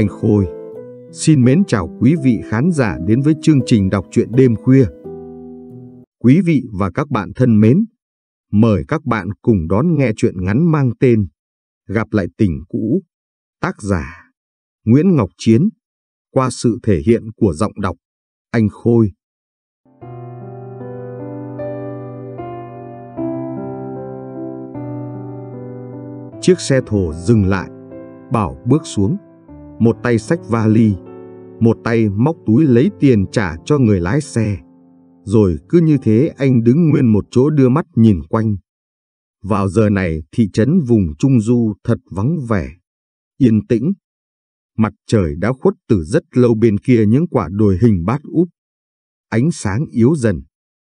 Anh Khôi. Xin mến chào quý vị khán giả đến với chương trình đọc truyện đêm khuya. Quý vị và các bạn thân mến, mời các bạn cùng đón nghe truyện ngắn mang tên Gặp lại tình cũ, tác giả Nguyễn Ngọc Chiến, qua sự thể hiện của giọng đọc Anh Khôi. Chiếc xe thổ dừng lại, Bảo bước xuống một tay xách vali, một tay móc túi lấy tiền trả cho người lái xe. Rồi cứ như thế anh đứng nguyên một chỗ đưa mắt nhìn quanh. Vào giờ này thị trấn vùng Trung Du thật vắng vẻ, yên tĩnh. Mặt trời đã khuất từ rất lâu bên kia những quả đồi hình bát úp. Ánh sáng yếu dần,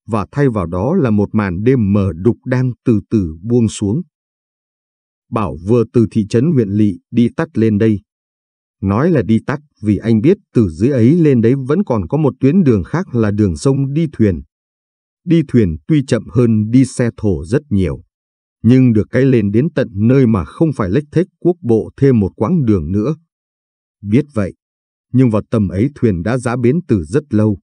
và thay vào đó là một màn đêm mờ đục đang từ từ buông xuống. Bảo vừa từ thị trấn huyện Lị đi tắt lên đây, Nói là đi tắt vì anh biết từ dưới ấy lên đấy vẫn còn có một tuyến đường khác là đường sông đi thuyền. Đi thuyền tuy chậm hơn đi xe thổ rất nhiều, nhưng được cái lên đến tận nơi mà không phải lách thếch quốc bộ thêm một quãng đường nữa. Biết vậy, nhưng vào tầm ấy thuyền đã giã bến từ rất lâu.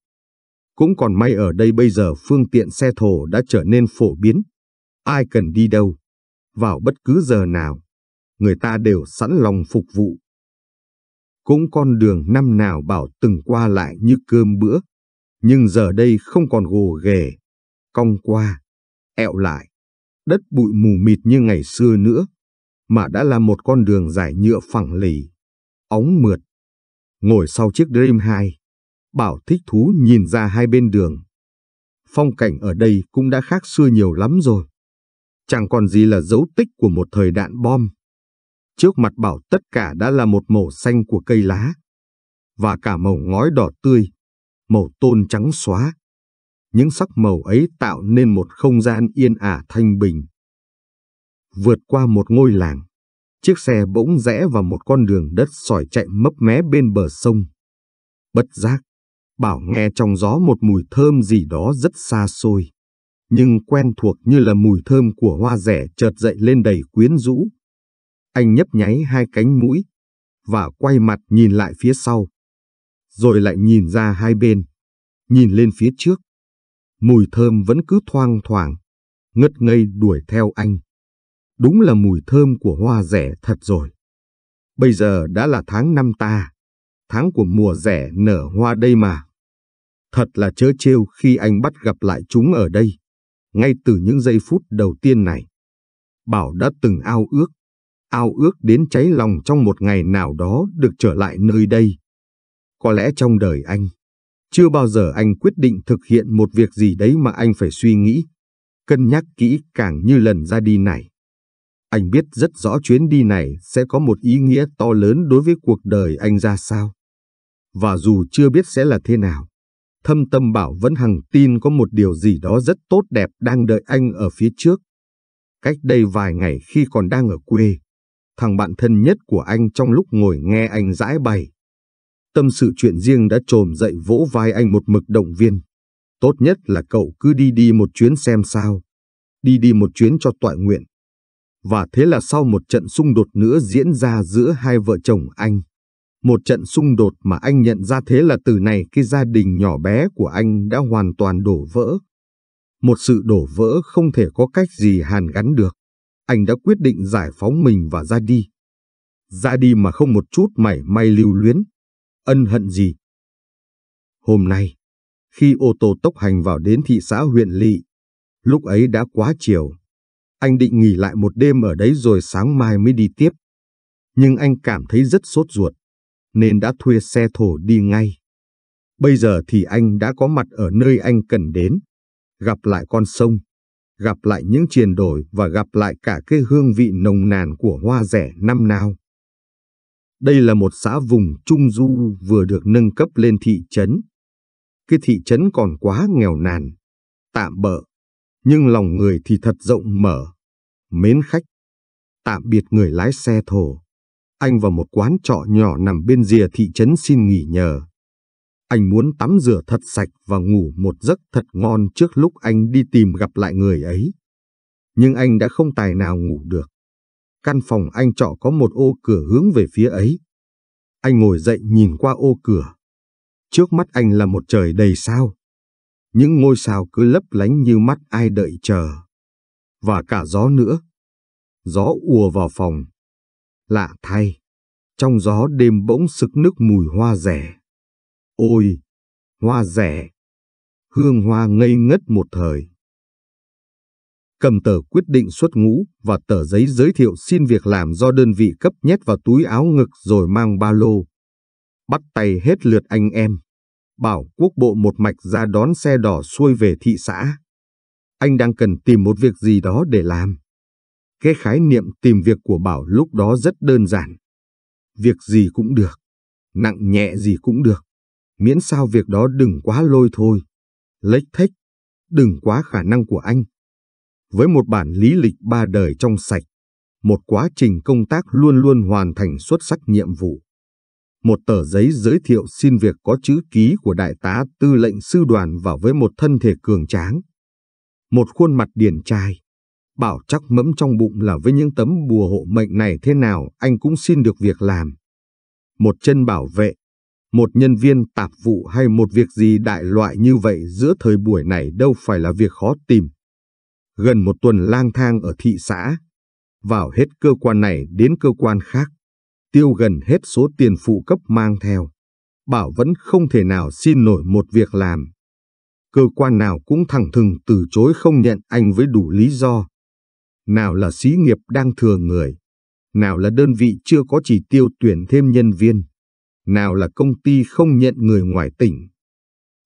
Cũng còn may ở đây bây giờ phương tiện xe thổ đã trở nên phổ biến. Ai cần đi đâu, vào bất cứ giờ nào, người ta đều sẵn lòng phục vụ cũng con đường năm nào bảo từng qua lại như cơm bữa, nhưng giờ đây không còn gồ ghề, cong qua, ẹo lại, đất bụi mù mịt như ngày xưa nữa, mà đã là một con đường dài nhựa phẳng lì, ống mượt. Ngồi sau chiếc Dream 2, Bảo thích thú nhìn ra hai bên đường. Phong cảnh ở đây cũng đã khác xưa nhiều lắm rồi. Chẳng còn gì là dấu tích của một thời đạn bom. Trước mặt bảo tất cả đã là một màu xanh của cây lá, và cả màu ngói đỏ tươi, màu tôn trắng xóa. Những sắc màu ấy tạo nên một không gian yên ả thanh bình. Vượt qua một ngôi làng, chiếc xe bỗng rẽ vào một con đường đất sỏi chạy mấp mé bên bờ sông. Bất giác, Bảo nghe trong gió một mùi thơm gì đó rất xa xôi, nhưng quen thuộc như là mùi thơm của hoa rẻ chợt dậy lên đầy quyến rũ. Anh nhấp nháy hai cánh mũi và quay mặt nhìn lại phía sau. Rồi lại nhìn ra hai bên, nhìn lên phía trước. Mùi thơm vẫn cứ thoang thoảng, ngất ngây đuổi theo anh. Đúng là mùi thơm của hoa rẻ thật rồi. Bây giờ đã là tháng năm ta, tháng của mùa rẻ nở hoa đây mà. Thật là chớ trêu khi anh bắt gặp lại chúng ở đây, ngay từ những giây phút đầu tiên này. Bảo đã từng ao ước, ao ước đến cháy lòng trong một ngày nào đó được trở lại nơi đây. Có lẽ trong đời anh, chưa bao giờ anh quyết định thực hiện một việc gì đấy mà anh phải suy nghĩ, cân nhắc kỹ càng như lần ra đi này. Anh biết rất rõ chuyến đi này sẽ có một ý nghĩa to lớn đối với cuộc đời anh ra sao. Và dù chưa biết sẽ là thế nào, thâm tâm bảo vẫn hằng tin có một điều gì đó rất tốt đẹp đang đợi anh ở phía trước. Cách đây vài ngày khi còn đang ở quê, thằng bạn thân nhất của anh trong lúc ngồi nghe anh giải bày. Tâm sự chuyện riêng đã trồm dậy vỗ vai anh một mực động viên. Tốt nhất là cậu cứ đi đi một chuyến xem sao. Đi đi một chuyến cho tọa nguyện. Và thế là sau một trận xung đột nữa diễn ra giữa hai vợ chồng anh. Một trận xung đột mà anh nhận ra thế là từ này cái gia đình nhỏ bé của anh đã hoàn toàn đổ vỡ. Một sự đổ vỡ không thể có cách gì hàn gắn được anh đã quyết định giải phóng mình và ra đi. Ra đi mà không một chút mảy may lưu luyến, ân hận gì. Hôm nay, khi ô tô tốc hành vào đến thị xã huyện Lị, lúc ấy đã quá chiều. Anh định nghỉ lại một đêm ở đấy rồi sáng mai mới đi tiếp. Nhưng anh cảm thấy rất sốt ruột, nên đã thuê xe thổ đi ngay. Bây giờ thì anh đã có mặt ở nơi anh cần đến, gặp lại con sông gặp lại những chuyển đổi và gặp lại cả cái hương vị nồng nàn của hoa rẻ năm nào. Đây là một xã vùng Trung Du vừa được nâng cấp lên thị trấn. Cái thị trấn còn quá nghèo nàn, tạm bợ, nhưng lòng người thì thật rộng mở, mến khách. Tạm biệt người lái xe thổ, anh vào một quán trọ nhỏ nằm bên rìa thị trấn xin nghỉ nhờ. Anh muốn tắm rửa thật sạch và ngủ một giấc thật ngon trước lúc anh đi tìm gặp lại người ấy. Nhưng anh đã không tài nào ngủ được. Căn phòng anh trọ có một ô cửa hướng về phía ấy. Anh ngồi dậy nhìn qua ô cửa. Trước mắt anh là một trời đầy sao. Những ngôi sao cứ lấp lánh như mắt ai đợi chờ. Và cả gió nữa. Gió ùa vào phòng. Lạ thay, trong gió đêm bỗng sực nước mùi hoa rẻ. Ôi! Hoa rẻ! Hương hoa ngây ngất một thời. Cầm tờ quyết định xuất ngũ và tờ giấy giới thiệu xin việc làm do đơn vị cấp nhét vào túi áo ngực rồi mang ba lô. Bắt tay hết lượt anh em. Bảo quốc bộ một mạch ra đón xe đỏ xuôi về thị xã. Anh đang cần tìm một việc gì đó để làm. Cái khái niệm tìm việc của Bảo lúc đó rất đơn giản. Việc gì cũng được, nặng nhẹ gì cũng được miễn sao việc đó đừng quá lôi thôi, lấy thách, đừng quá khả năng của anh. Với một bản lý lịch ba đời trong sạch, một quá trình công tác luôn luôn hoàn thành xuất sắc nhiệm vụ. Một tờ giấy giới thiệu xin việc có chữ ký của đại tá tư lệnh sư đoàn vào với một thân thể cường tráng. Một khuôn mặt điển trai, bảo chắc mẫm trong bụng là với những tấm bùa hộ mệnh này thế nào anh cũng xin được việc làm. Một chân bảo vệ, một nhân viên tạp vụ hay một việc gì đại loại như vậy giữa thời buổi này đâu phải là việc khó tìm. Gần một tuần lang thang ở thị xã, vào hết cơ quan này đến cơ quan khác, tiêu gần hết số tiền phụ cấp mang theo. Bảo vẫn không thể nào xin nổi một việc làm. Cơ quan nào cũng thẳng thừng từ chối không nhận anh với đủ lý do. Nào là xí nghiệp đang thừa người, nào là đơn vị chưa có chỉ tiêu tuyển thêm nhân viên nào là công ty không nhận người ngoài tỉnh.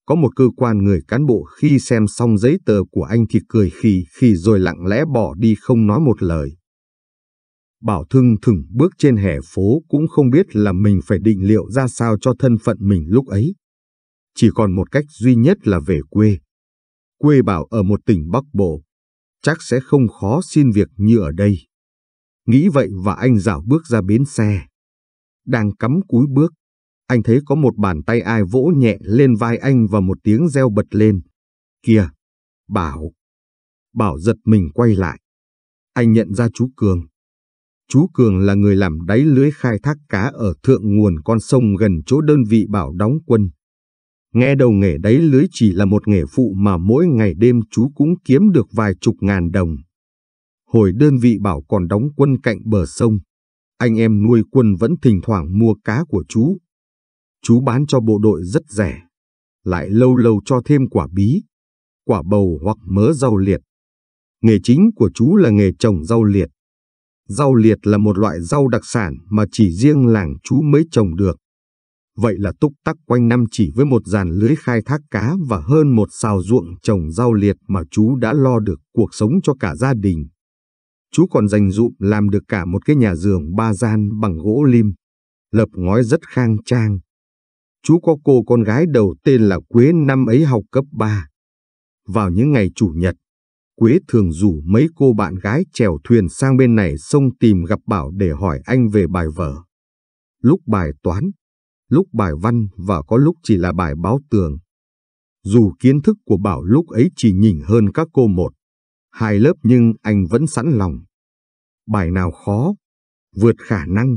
Có một cơ quan người cán bộ khi xem xong giấy tờ của anh thì cười khì khì rồi lặng lẽ bỏ đi không nói một lời. Bảo Thương thừng bước trên hè phố cũng không biết là mình phải định liệu ra sao cho thân phận mình lúc ấy. Chỉ còn một cách duy nhất là về quê. Quê Bảo ở một tỉnh Bắc Bộ, chắc sẽ không khó xin việc như ở đây. Nghĩ vậy và anh dạo bước ra bến xe. Đang cắm cúi bước, anh thấy có một bàn tay ai vỗ nhẹ lên vai anh và một tiếng reo bật lên. Kìa! Bảo! Bảo giật mình quay lại. Anh nhận ra chú Cường. Chú Cường là người làm đáy lưới khai thác cá ở thượng nguồn con sông gần chỗ đơn vị Bảo đóng quân. Nghe đầu nghề đáy lưới chỉ là một nghề phụ mà mỗi ngày đêm chú cũng kiếm được vài chục ngàn đồng. Hồi đơn vị Bảo còn đóng quân cạnh bờ sông, anh em nuôi quân vẫn thỉnh thoảng mua cá của chú Chú bán cho bộ đội rất rẻ, lại lâu lâu cho thêm quả bí, quả bầu hoặc mớ rau liệt. Nghề chính của chú là nghề trồng rau liệt. Rau liệt là một loại rau đặc sản mà chỉ riêng làng chú mới trồng được. Vậy là túc tắc quanh năm chỉ với một dàn lưới khai thác cá và hơn một xào ruộng trồng rau liệt mà chú đã lo được cuộc sống cho cả gia đình. Chú còn dành dụm làm được cả một cái nhà giường ba gian bằng gỗ lim, lập ngói rất khang trang, chú có cô con gái đầu tên là Quế năm ấy học cấp 3. Vào những ngày chủ nhật, Quế thường rủ mấy cô bạn gái chèo thuyền sang bên này sông tìm gặp Bảo để hỏi anh về bài vở. Lúc bài toán, lúc bài văn và có lúc chỉ là bài báo tường. Dù kiến thức của Bảo lúc ấy chỉ nhỉnh hơn các cô một, hai lớp nhưng anh vẫn sẵn lòng. Bài nào khó, vượt khả năng,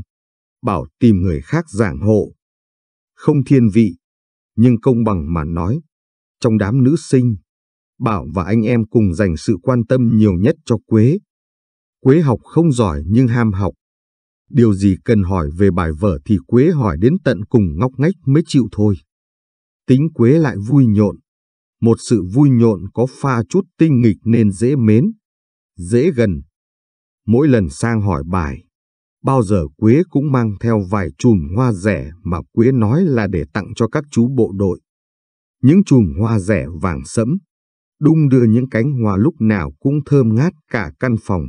Bảo tìm người khác giảng hộ không thiên vị, nhưng công bằng mà nói. Trong đám nữ sinh, Bảo và anh em cùng dành sự quan tâm nhiều nhất cho Quế. Quế học không giỏi nhưng ham học. Điều gì cần hỏi về bài vở thì Quế hỏi đến tận cùng ngóc ngách mới chịu thôi. Tính Quế lại vui nhộn. Một sự vui nhộn có pha chút tinh nghịch nên dễ mến, dễ gần. Mỗi lần sang hỏi bài, bao giờ Quế cũng mang theo vài chùm hoa rẻ mà Quế nói là để tặng cho các chú bộ đội. Những chùm hoa rẻ vàng sẫm, đung đưa những cánh hoa lúc nào cũng thơm ngát cả căn phòng.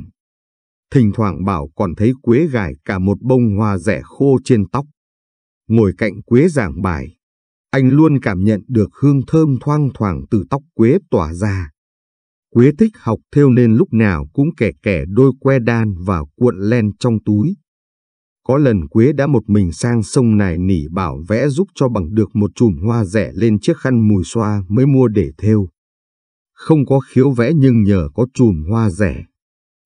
Thỉnh thoảng Bảo còn thấy Quế gài cả một bông hoa rẻ khô trên tóc. Ngồi cạnh Quế giảng bài, anh luôn cảm nhận được hương thơm thoang thoảng từ tóc Quế tỏa ra. Quế thích học theo nên lúc nào cũng kẻ kẻ đôi que đan và cuộn len trong túi. Có lần Quế đã một mình sang sông này nỉ bảo vẽ giúp cho bằng được một chùm hoa rẻ lên chiếc khăn mùi xoa mới mua để thêu. Không có khiếu vẽ nhưng nhờ có chùm hoa rẻ.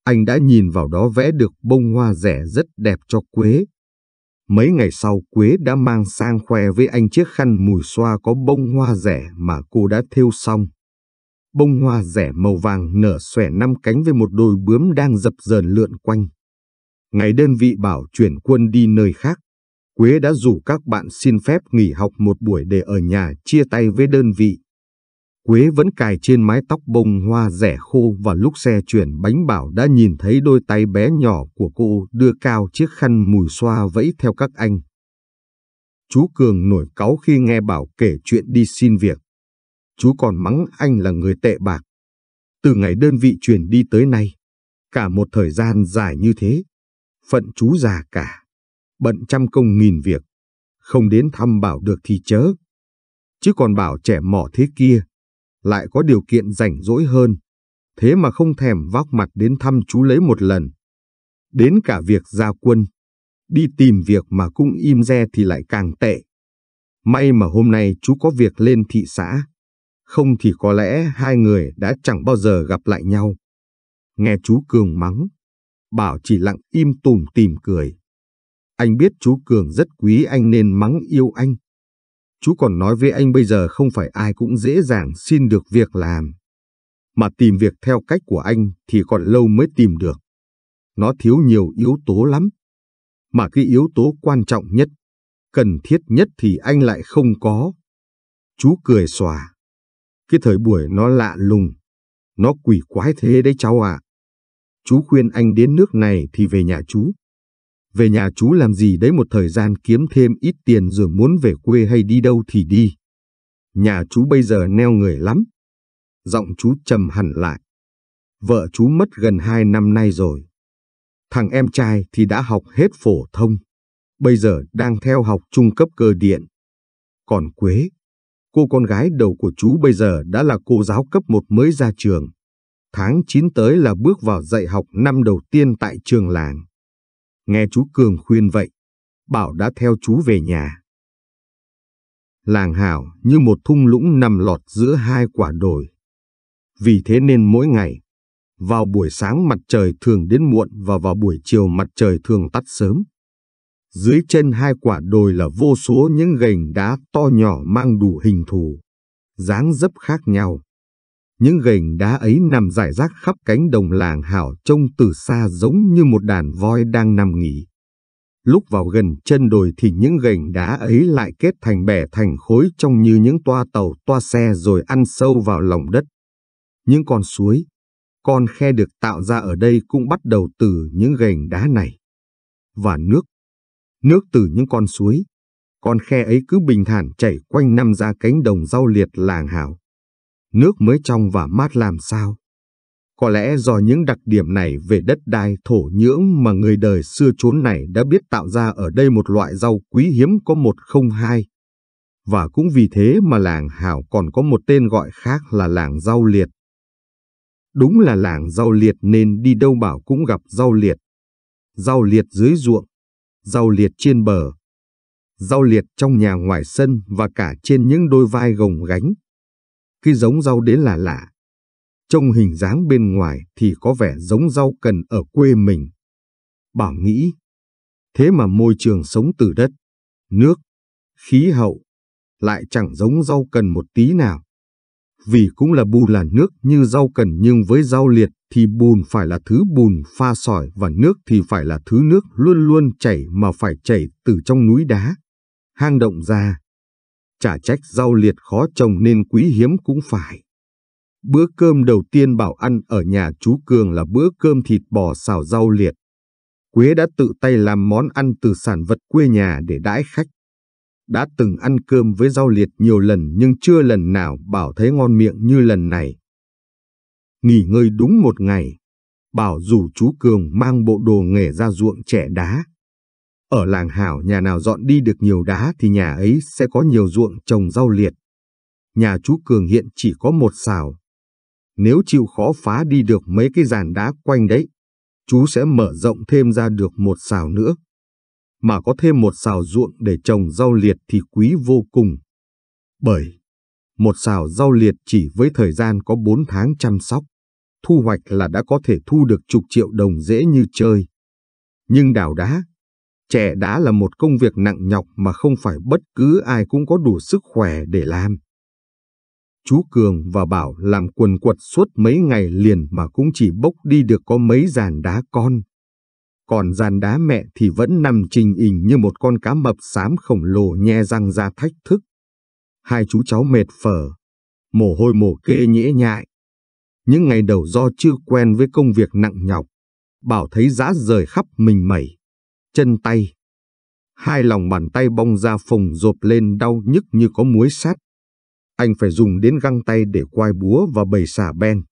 Anh đã nhìn vào đó vẽ được bông hoa rẻ rất đẹp cho Quế. Mấy ngày sau Quế đã mang sang khoe với anh chiếc khăn mùi xoa có bông hoa rẻ mà cô đã thêu xong. Bông hoa rẻ màu vàng nở xòe năm cánh với một đôi bướm đang dập dờn lượn quanh. Ngày đơn vị bảo chuyển quân đi nơi khác, Quế đã rủ các bạn xin phép nghỉ học một buổi để ở nhà chia tay với đơn vị. Quế vẫn cài trên mái tóc bông hoa rẻ khô và lúc xe chuyển bánh bảo đã nhìn thấy đôi tay bé nhỏ của cô đưa cao chiếc khăn mùi xoa vẫy theo các anh. Chú Cường nổi cáu khi nghe bảo kể chuyện đi xin việc. Chú còn mắng anh là người tệ bạc. Từ ngày đơn vị chuyển đi tới nay, cả một thời gian dài như thế, phận chú già cả, bận trăm công nghìn việc, không đến thăm bảo được thì chớ. Chứ còn bảo trẻ mỏ thế kia, lại có điều kiện rảnh rỗi hơn, thế mà không thèm vóc mặt đến thăm chú lấy một lần. Đến cả việc ra quân, đi tìm việc mà cũng im re thì lại càng tệ. May mà hôm nay chú có việc lên thị xã, không thì có lẽ hai người đã chẳng bao giờ gặp lại nhau. Nghe chú Cường mắng, Bảo chỉ lặng im tùm tìm cười. Anh biết chú Cường rất quý anh nên mắng yêu anh. Chú còn nói với anh bây giờ không phải ai cũng dễ dàng xin được việc làm. Mà tìm việc theo cách của anh thì còn lâu mới tìm được. Nó thiếu nhiều yếu tố lắm. Mà cái yếu tố quan trọng nhất, cần thiết nhất thì anh lại không có. Chú cười xòa. Cái thời buổi nó lạ lùng. Nó quỷ quái thế đấy cháu ạ. À chú khuyên anh đến nước này thì về nhà chú. Về nhà chú làm gì đấy một thời gian kiếm thêm ít tiền rồi muốn về quê hay đi đâu thì đi. Nhà chú bây giờ neo người lắm. Giọng chú trầm hẳn lại. Vợ chú mất gần hai năm nay rồi. Thằng em trai thì đã học hết phổ thông. Bây giờ đang theo học trung cấp cơ điện. Còn Quế, cô con gái đầu của chú bây giờ đã là cô giáo cấp một mới ra trường tháng 9 tới là bước vào dạy học năm đầu tiên tại trường làng. Nghe chú Cường khuyên vậy, Bảo đã theo chú về nhà. Làng Hảo như một thung lũng nằm lọt giữa hai quả đồi. Vì thế nên mỗi ngày, vào buổi sáng mặt trời thường đến muộn và vào buổi chiều mặt trời thường tắt sớm. Dưới chân hai quả đồi là vô số những gành đá to nhỏ mang đủ hình thù, dáng dấp khác nhau. Những gành đá ấy nằm rải rác khắp cánh đồng làng hảo trông từ xa giống như một đàn voi đang nằm nghỉ. Lúc vào gần chân đồi thì những gành đá ấy lại kết thành bè thành khối trông như những toa tàu toa xe rồi ăn sâu vào lòng đất. Những con suối, con khe được tạo ra ở đây cũng bắt đầu từ những gành đá này. Và nước, nước từ những con suối, con khe ấy cứ bình thản chảy quanh năm ra cánh đồng rau liệt làng hảo nước mới trong và mát làm sao. Có lẽ do những đặc điểm này về đất đai thổ nhưỡng mà người đời xưa chốn này đã biết tạo ra ở đây một loại rau quý hiếm có một không hai. Và cũng vì thế mà làng Hảo còn có một tên gọi khác là làng rau liệt. Đúng là làng rau liệt nên đi đâu bảo cũng gặp rau liệt. Rau liệt dưới ruộng, rau liệt trên bờ, rau liệt trong nhà ngoài sân và cả trên những đôi vai gồng gánh khi giống rau đến là lạ. Trông hình dáng bên ngoài thì có vẻ giống rau cần ở quê mình. Bảo nghĩ, thế mà môi trường sống từ đất, nước, khí hậu lại chẳng giống rau cần một tí nào. Vì cũng là bùn là nước như rau cần nhưng với rau liệt thì bùn phải là thứ bùn pha sỏi và nước thì phải là thứ nước luôn luôn chảy mà phải chảy từ trong núi đá, hang động ra chả trách rau liệt khó trồng nên quý hiếm cũng phải. Bữa cơm đầu tiên bảo ăn ở nhà chú Cường là bữa cơm thịt bò xào rau liệt. Quế đã tự tay làm món ăn từ sản vật quê nhà để đãi khách. Đã từng ăn cơm với rau liệt nhiều lần nhưng chưa lần nào bảo thấy ngon miệng như lần này. Nghỉ ngơi đúng một ngày, bảo rủ chú Cường mang bộ đồ nghề ra ruộng trẻ đá. Ở làng Hảo nhà nào dọn đi được nhiều đá thì nhà ấy sẽ có nhiều ruộng trồng rau liệt. Nhà chú Cường hiện chỉ có một xào. Nếu chịu khó phá đi được mấy cái giàn đá quanh đấy, chú sẽ mở rộng thêm ra được một xào nữa. Mà có thêm một xào ruộng để trồng rau liệt thì quý vô cùng. Bởi một xào rau liệt chỉ với thời gian có bốn tháng chăm sóc, thu hoạch là đã có thể thu được chục triệu đồng dễ như chơi. Nhưng đào đá trẻ đã là một công việc nặng nhọc mà không phải bất cứ ai cũng có đủ sức khỏe để làm. Chú Cường và Bảo làm quần quật suốt mấy ngày liền mà cũng chỉ bốc đi được có mấy dàn đá con. Còn dàn đá mẹ thì vẫn nằm trình ình như một con cá mập xám khổng lồ nhe răng ra thách thức. Hai chú cháu mệt phở, mồ hôi mồ kê nhễ nhại. Những ngày đầu do chưa quen với công việc nặng nhọc, Bảo thấy giá rời khắp mình mẩy chân tay. Hai lòng bàn tay bong ra phồng rộp lên đau nhức như có muối sát Anh phải dùng đến găng tay để quai búa và bầy xả ben.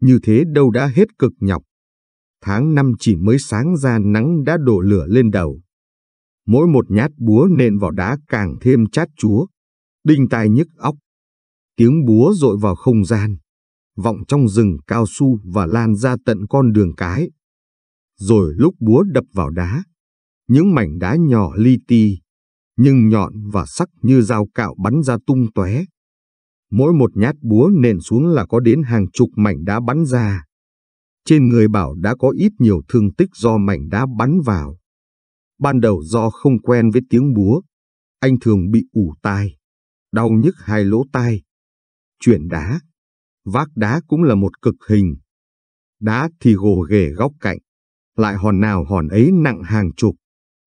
Như thế đâu đã hết cực nhọc. Tháng năm chỉ mới sáng ra nắng đã đổ lửa lên đầu. Mỗi một nhát búa nện vào đá càng thêm chát chúa, đinh tai nhức óc. Tiếng búa rội vào không gian, vọng trong rừng cao su và lan ra tận con đường cái. Rồi lúc búa đập vào đá, những mảnh đá nhỏ li ti, nhưng nhọn và sắc như dao cạo bắn ra tung tóe. Mỗi một nhát búa nện xuống là có đến hàng chục mảnh đá bắn ra. Trên người Bảo đã có ít nhiều thương tích do mảnh đá bắn vào. Ban đầu do không quen với tiếng búa, anh thường bị ủ tai, đau nhức hai lỗ tai. Chuyển đá, vác đá cũng là một cực hình. Đá thì gồ ghề góc cạnh, lại hòn nào hòn ấy nặng hàng chục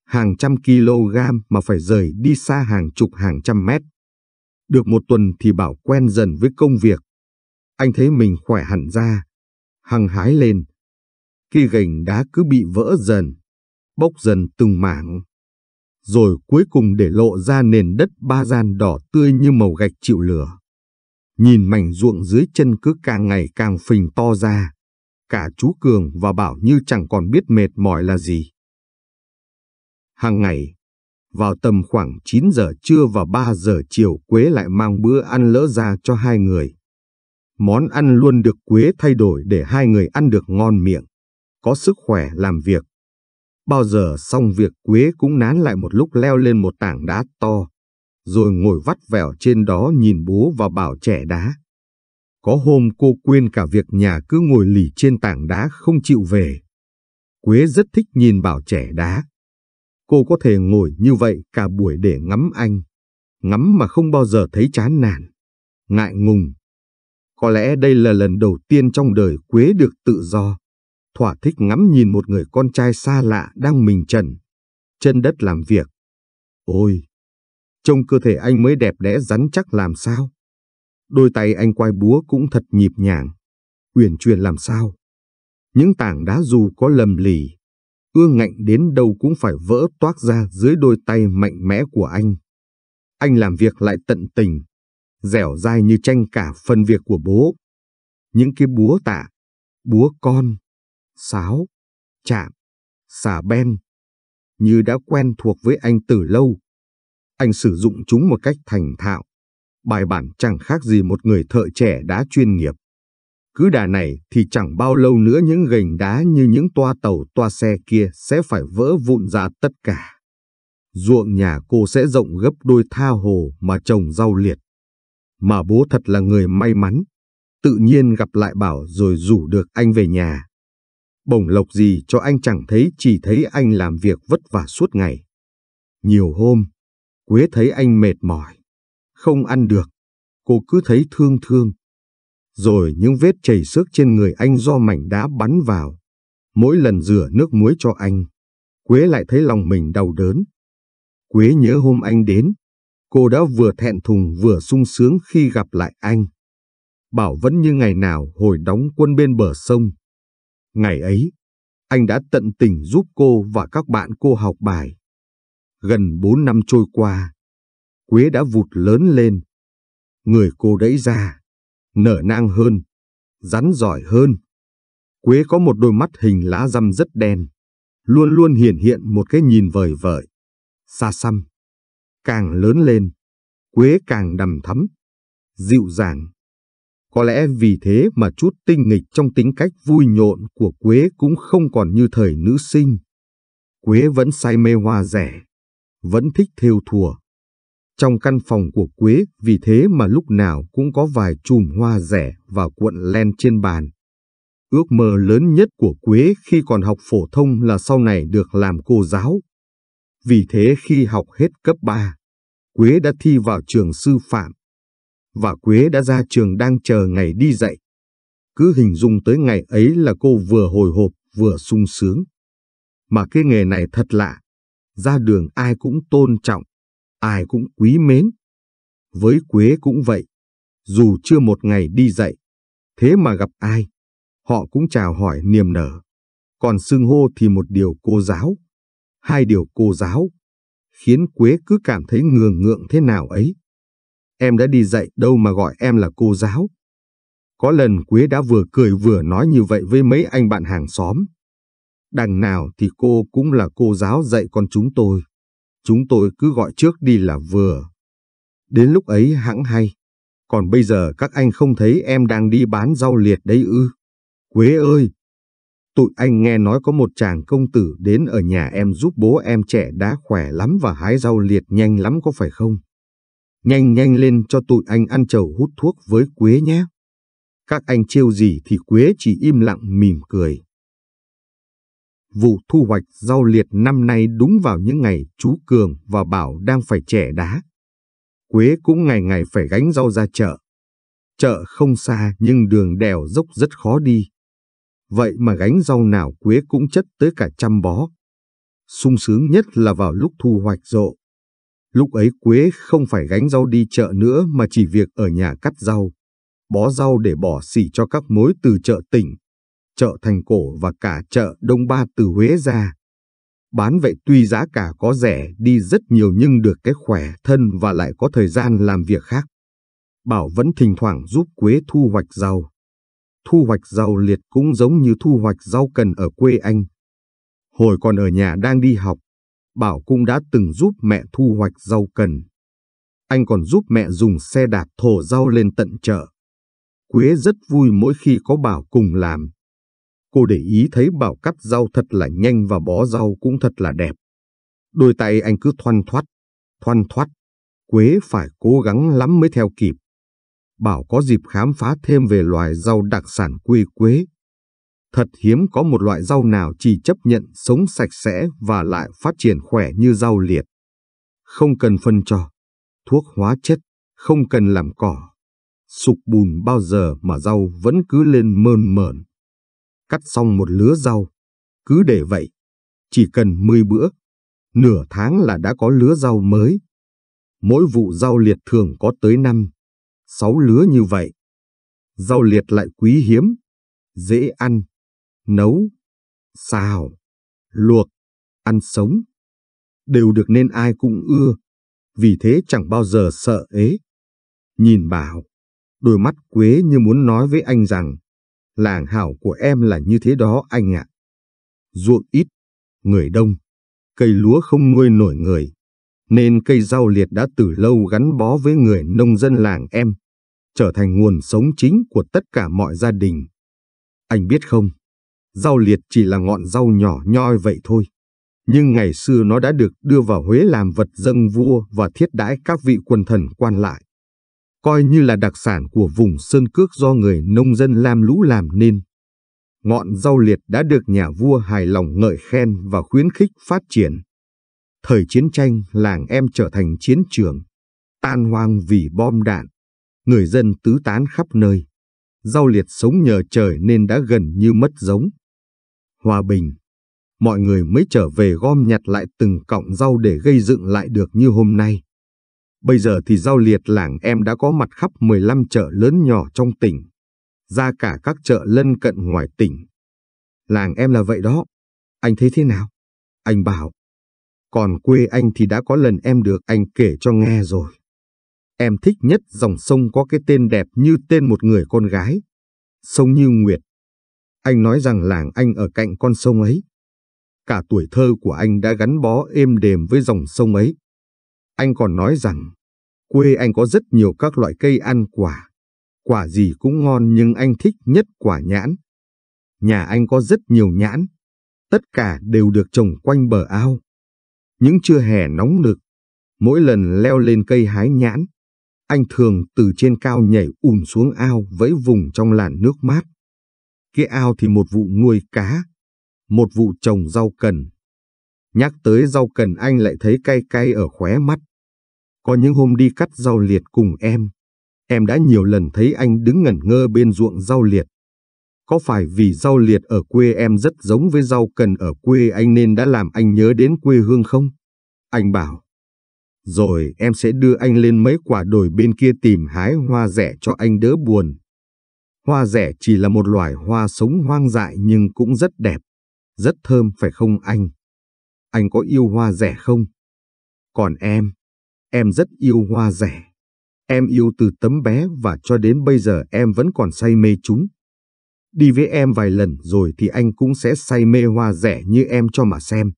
hàng trăm kg mà phải rời đi xa hàng chục hàng trăm mét. Được một tuần thì Bảo quen dần với công việc. Anh thấy mình khỏe hẳn ra, hăng hái lên. Khi gành đá cứ bị vỡ dần, bốc dần từng mảng. Rồi cuối cùng để lộ ra nền đất ba gian đỏ tươi như màu gạch chịu lửa. Nhìn mảnh ruộng dưới chân cứ càng ngày càng phình to ra. Cả chú Cường và Bảo như chẳng còn biết mệt mỏi là gì. Hàng ngày, vào tầm khoảng 9 giờ trưa và 3 giờ chiều Quế lại mang bữa ăn lỡ ra cho hai người. Món ăn luôn được Quế thay đổi để hai người ăn được ngon miệng, có sức khỏe làm việc. Bao giờ xong việc Quế cũng nán lại một lúc leo lên một tảng đá to, rồi ngồi vắt vẻo trên đó nhìn bố và bảo trẻ đá. Có hôm cô quên cả việc nhà cứ ngồi lì trên tảng đá không chịu về. Quế rất thích nhìn bảo trẻ đá cô có thể ngồi như vậy cả buổi để ngắm anh. Ngắm mà không bao giờ thấy chán nản, ngại ngùng. Có lẽ đây là lần đầu tiên trong đời Quế được tự do. Thỏa thích ngắm nhìn một người con trai xa lạ đang mình trần. Chân đất làm việc. Ôi! Trông cơ thể anh mới đẹp đẽ rắn chắc làm sao? Đôi tay anh quay búa cũng thật nhịp nhàng. Uyển chuyển làm sao? Những tảng đá dù có lầm lì, Ưa ngạnh đến đâu cũng phải vỡ toác ra dưới đôi tay mạnh mẽ của anh. Anh làm việc lại tận tình, dẻo dai như tranh cả phần việc của bố. Những cái búa tạ, búa con, sáo, chạm, xà ben, như đã quen thuộc với anh từ lâu. Anh sử dụng chúng một cách thành thạo, bài bản chẳng khác gì một người thợ trẻ đã chuyên nghiệp. Cứ đà này thì chẳng bao lâu nữa những gành đá như những toa tàu toa xe kia sẽ phải vỡ vụn ra tất cả. Ruộng nhà cô sẽ rộng gấp đôi tha hồ mà trồng rau liệt. Mà bố thật là người may mắn, tự nhiên gặp lại Bảo rồi rủ được anh về nhà. Bổng lộc gì cho anh chẳng thấy chỉ thấy anh làm việc vất vả suốt ngày. Nhiều hôm, Quế thấy anh mệt mỏi, không ăn được, cô cứ thấy thương thương rồi những vết chảy xước trên người anh do mảnh đá bắn vào. Mỗi lần rửa nước muối cho anh, Quế lại thấy lòng mình đau đớn. Quế nhớ hôm anh đến, cô đã vừa thẹn thùng vừa sung sướng khi gặp lại anh. Bảo vẫn như ngày nào hồi đóng quân bên bờ sông. Ngày ấy, anh đã tận tình giúp cô và các bạn cô học bài. Gần bốn năm trôi qua, Quế đã vụt lớn lên. Người cô đẫy ra, nở nang hơn, rắn giỏi hơn. Quế có một đôi mắt hình lá răm rất đen, luôn luôn hiển hiện một cái nhìn vời vợi, xa xăm. Càng lớn lên, Quế càng đầm thắm, dịu dàng. Có lẽ vì thế mà chút tinh nghịch trong tính cách vui nhộn của Quế cũng không còn như thời nữ sinh. Quế vẫn say mê hoa rẻ, vẫn thích thêu thùa, trong căn phòng của Quế vì thế mà lúc nào cũng có vài chùm hoa rẻ và cuộn len trên bàn. Ước mơ lớn nhất của Quế khi còn học phổ thông là sau này được làm cô giáo. Vì thế khi học hết cấp 3, Quế đã thi vào trường sư phạm. Và Quế đã ra trường đang chờ ngày đi dạy. Cứ hình dung tới ngày ấy là cô vừa hồi hộp vừa sung sướng. Mà cái nghề này thật lạ, ra đường ai cũng tôn trọng, ai cũng quý mến. Với Quế cũng vậy, dù chưa một ngày đi dạy, thế mà gặp ai, họ cũng chào hỏi niềm nở. Còn xưng hô thì một điều cô giáo, hai điều cô giáo, khiến Quế cứ cảm thấy ngường ngượng thế nào ấy. Em đã đi dạy đâu mà gọi em là cô giáo. Có lần Quế đã vừa cười vừa nói như vậy với mấy anh bạn hàng xóm. Đằng nào thì cô cũng là cô giáo dạy con chúng tôi chúng tôi cứ gọi trước đi là vừa. Đến lúc ấy hãng hay. Còn bây giờ các anh không thấy em đang đi bán rau liệt đấy ư. Quế ơi! Tụi anh nghe nói có một chàng công tử đến ở nhà em giúp bố em trẻ đã khỏe lắm và hái rau liệt nhanh lắm có phải không? Nhanh nhanh lên cho tụi anh ăn chầu hút thuốc với Quế nhé. Các anh chiêu gì thì Quế chỉ im lặng mỉm cười. Vụ thu hoạch rau liệt năm nay đúng vào những ngày chú Cường và Bảo đang phải trẻ đá. Quế cũng ngày ngày phải gánh rau ra chợ. Chợ không xa nhưng đường đèo dốc rất khó đi. Vậy mà gánh rau nào Quế cũng chất tới cả trăm bó. sung sướng nhất là vào lúc thu hoạch rộ. Lúc ấy Quế không phải gánh rau đi chợ nữa mà chỉ việc ở nhà cắt rau, bó rau để bỏ xỉ cho các mối từ chợ tỉnh chợ thành cổ và cả chợ Đông Ba từ Huế ra. Bán vậy tuy giá cả có rẻ đi rất nhiều nhưng được cái khỏe thân và lại có thời gian làm việc khác. Bảo vẫn thỉnh thoảng giúp Quế thu hoạch rau. Thu hoạch rau liệt cũng giống như thu hoạch rau cần ở quê anh. Hồi còn ở nhà đang đi học, Bảo cũng đã từng giúp mẹ thu hoạch rau cần. Anh còn giúp mẹ dùng xe đạp thổ rau lên tận chợ. Quế rất vui mỗi khi có Bảo cùng làm. Cô để ý thấy Bảo cắt rau thật là nhanh và bó rau cũng thật là đẹp. Đôi tay anh cứ thoăn thoắt, thoăn thoắt. Quế phải cố gắng lắm mới theo kịp. Bảo có dịp khám phá thêm về loài rau đặc sản quê quế. Thật hiếm có một loại rau nào chỉ chấp nhận sống sạch sẽ và lại phát triển khỏe như rau liệt. Không cần phân cho thuốc hóa chất, không cần làm cỏ. Sục bùn bao giờ mà rau vẫn cứ lên mơn mởn cắt xong một lứa rau. Cứ để vậy, chỉ cần 10 bữa, nửa tháng là đã có lứa rau mới. Mỗi vụ rau liệt thường có tới 5, 6 lứa như vậy. Rau liệt lại quý hiếm, dễ ăn, nấu, xào, luộc, ăn sống. Đều được nên ai cũng ưa, vì thế chẳng bao giờ sợ ế. Nhìn bảo, đôi mắt Quế như muốn nói với anh rằng, Làng hảo của em là như thế đó anh ạ. Ruộng ít, người đông, cây lúa không nuôi nổi người, nên cây rau liệt đã từ lâu gắn bó với người nông dân làng em, trở thành nguồn sống chính của tất cả mọi gia đình. Anh biết không, rau liệt chỉ là ngọn rau nhỏ nhoi vậy thôi. Nhưng ngày xưa nó đã được đưa vào Huế làm vật dâng vua và thiết đãi các vị quần thần quan lại coi như là đặc sản của vùng sơn cước do người nông dân Lam Lũ làm nên. Ngọn rau liệt đã được nhà vua hài lòng ngợi khen và khuyến khích phát triển. Thời chiến tranh, làng em trở thành chiến trường, tan hoang vì bom đạn, người dân tứ tán khắp nơi. Rau liệt sống nhờ trời nên đã gần như mất giống. Hòa bình, mọi người mới trở về gom nhặt lại từng cọng rau để gây dựng lại được như hôm nay. Bây giờ thì giao liệt làng em đã có mặt khắp 15 chợ lớn nhỏ trong tỉnh, ra cả các chợ lân cận ngoài tỉnh. Làng em là vậy đó, anh thấy thế nào? Anh bảo. Còn quê anh thì đã có lần em được anh kể cho nghe rồi. Em thích nhất dòng sông có cái tên đẹp như tên một người con gái. Sông Như Nguyệt. Anh nói rằng làng anh ở cạnh con sông ấy. Cả tuổi thơ của anh đã gắn bó êm đềm với dòng sông ấy. Anh còn nói rằng, quê anh có rất nhiều các loại cây ăn quả. Quả gì cũng ngon nhưng anh thích nhất quả nhãn. Nhà anh có rất nhiều nhãn, tất cả đều được trồng quanh bờ ao. Những trưa hè nóng nực, mỗi lần leo lên cây hái nhãn, anh thường từ trên cao nhảy ùm xuống ao vẫy vùng trong làn nước mát. Cái ao thì một vụ nuôi cá, một vụ trồng rau cần, Nhắc tới rau cần anh lại thấy cay cay ở khóe mắt. Có những hôm đi cắt rau liệt cùng em, em đã nhiều lần thấy anh đứng ngẩn ngơ bên ruộng rau liệt. Có phải vì rau liệt ở quê em rất giống với rau cần ở quê anh nên đã làm anh nhớ đến quê hương không? Anh bảo. Rồi em sẽ đưa anh lên mấy quả đồi bên kia tìm hái hoa rẻ cho anh đỡ buồn. Hoa rẻ chỉ là một loài hoa sống hoang dại nhưng cũng rất đẹp, rất thơm phải không anh? anh có yêu hoa rẻ không? Còn em, em rất yêu hoa rẻ. Em yêu từ tấm bé và cho đến bây giờ em vẫn còn say mê chúng. Đi với em vài lần rồi thì anh cũng sẽ say mê hoa rẻ như em cho mà xem.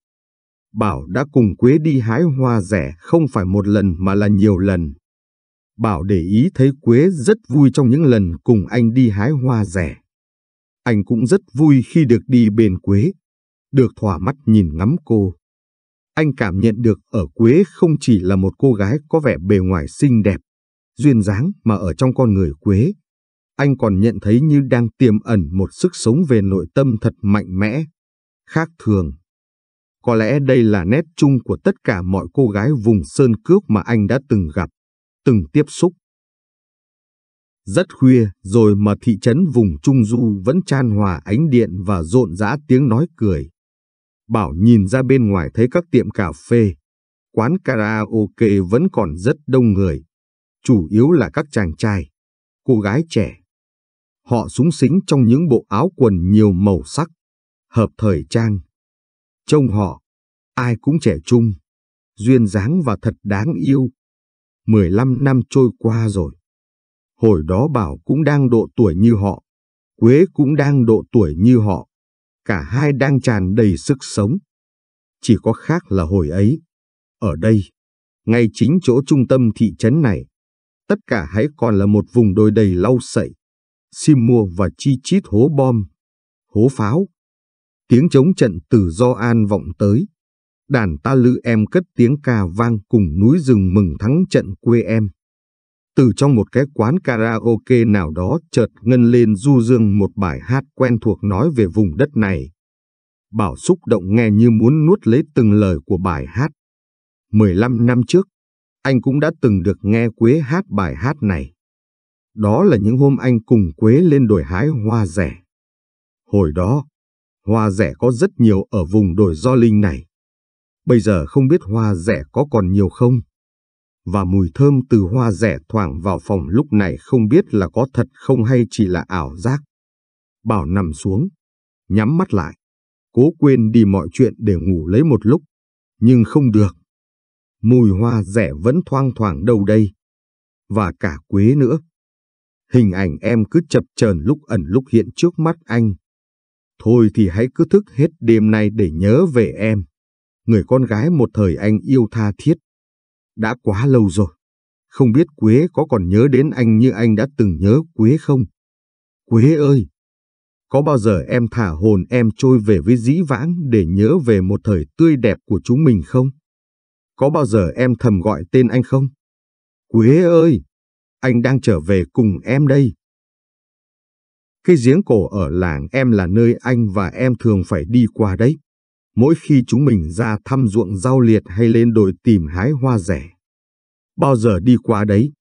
Bảo đã cùng Quế đi hái hoa rẻ không phải một lần mà là nhiều lần. Bảo để ý thấy Quế rất vui trong những lần cùng anh đi hái hoa rẻ. Anh cũng rất vui khi được đi bên Quế, được thỏa mắt nhìn ngắm cô. Anh cảm nhận được ở Quế không chỉ là một cô gái có vẻ bề ngoài xinh đẹp, duyên dáng mà ở trong con người Quế. Anh còn nhận thấy như đang tiềm ẩn một sức sống về nội tâm thật mạnh mẽ, khác thường. Có lẽ đây là nét chung của tất cả mọi cô gái vùng sơn cước mà anh đã từng gặp, từng tiếp xúc. Rất khuya rồi mà thị trấn vùng Trung Du vẫn chan hòa ánh điện và rộn rã tiếng nói cười. Bảo nhìn ra bên ngoài thấy các tiệm cà phê, quán karaoke vẫn còn rất đông người, chủ yếu là các chàng trai, cô gái trẻ. Họ súng xính trong những bộ áo quần nhiều màu sắc, hợp thời trang. Trông họ, ai cũng trẻ trung, duyên dáng và thật đáng yêu. 15 năm trôi qua rồi. Hồi đó Bảo cũng đang độ tuổi như họ, Quế cũng đang độ tuổi như họ. Cả hai đang tràn đầy sức sống. Chỉ có khác là hồi ấy. Ở đây, ngay chính chỗ trung tâm thị trấn này, tất cả hãy còn là một vùng đồi đầy lau sậy, xim mua và chi chít hố bom, hố pháo. Tiếng chống trận từ do an vọng tới. Đàn ta lữ em cất tiếng ca vang cùng núi rừng mừng thắng trận quê em từ trong một cái quán karaoke nào đó chợt ngân lên du dương một bài hát quen thuộc nói về vùng đất này. Bảo xúc động nghe như muốn nuốt lấy từng lời của bài hát. 15 năm trước, anh cũng đã từng được nghe Quế hát bài hát này. Đó là những hôm anh cùng Quế lên đồi hái hoa rẻ. Hồi đó, hoa rẻ có rất nhiều ở vùng đồi Do Linh này. Bây giờ không biết hoa rẻ có còn nhiều không? và mùi thơm từ hoa rẻ thoảng vào phòng lúc này không biết là có thật không hay chỉ là ảo giác. Bảo nằm xuống, nhắm mắt lại, cố quên đi mọi chuyện để ngủ lấy một lúc, nhưng không được. Mùi hoa rẻ vẫn thoang thoảng đâu đây, và cả quế nữa. Hình ảnh em cứ chập chờn lúc ẩn lúc hiện trước mắt anh. Thôi thì hãy cứ thức hết đêm nay để nhớ về em, người con gái một thời anh yêu tha thiết. Đã quá lâu rồi. Không biết Quế có còn nhớ đến anh như anh đã từng nhớ Quế không? Quế ơi! Có bao giờ em thả hồn em trôi về với dĩ vãng để nhớ về một thời tươi đẹp của chúng mình không? Có bao giờ em thầm gọi tên anh không? Quế ơi! Anh đang trở về cùng em đây. Cái giếng cổ ở làng em là nơi anh và em thường phải đi qua đấy mỗi khi chúng mình ra thăm ruộng rau liệt hay lên đồi tìm hái hoa rẻ. Bao giờ đi qua đấy,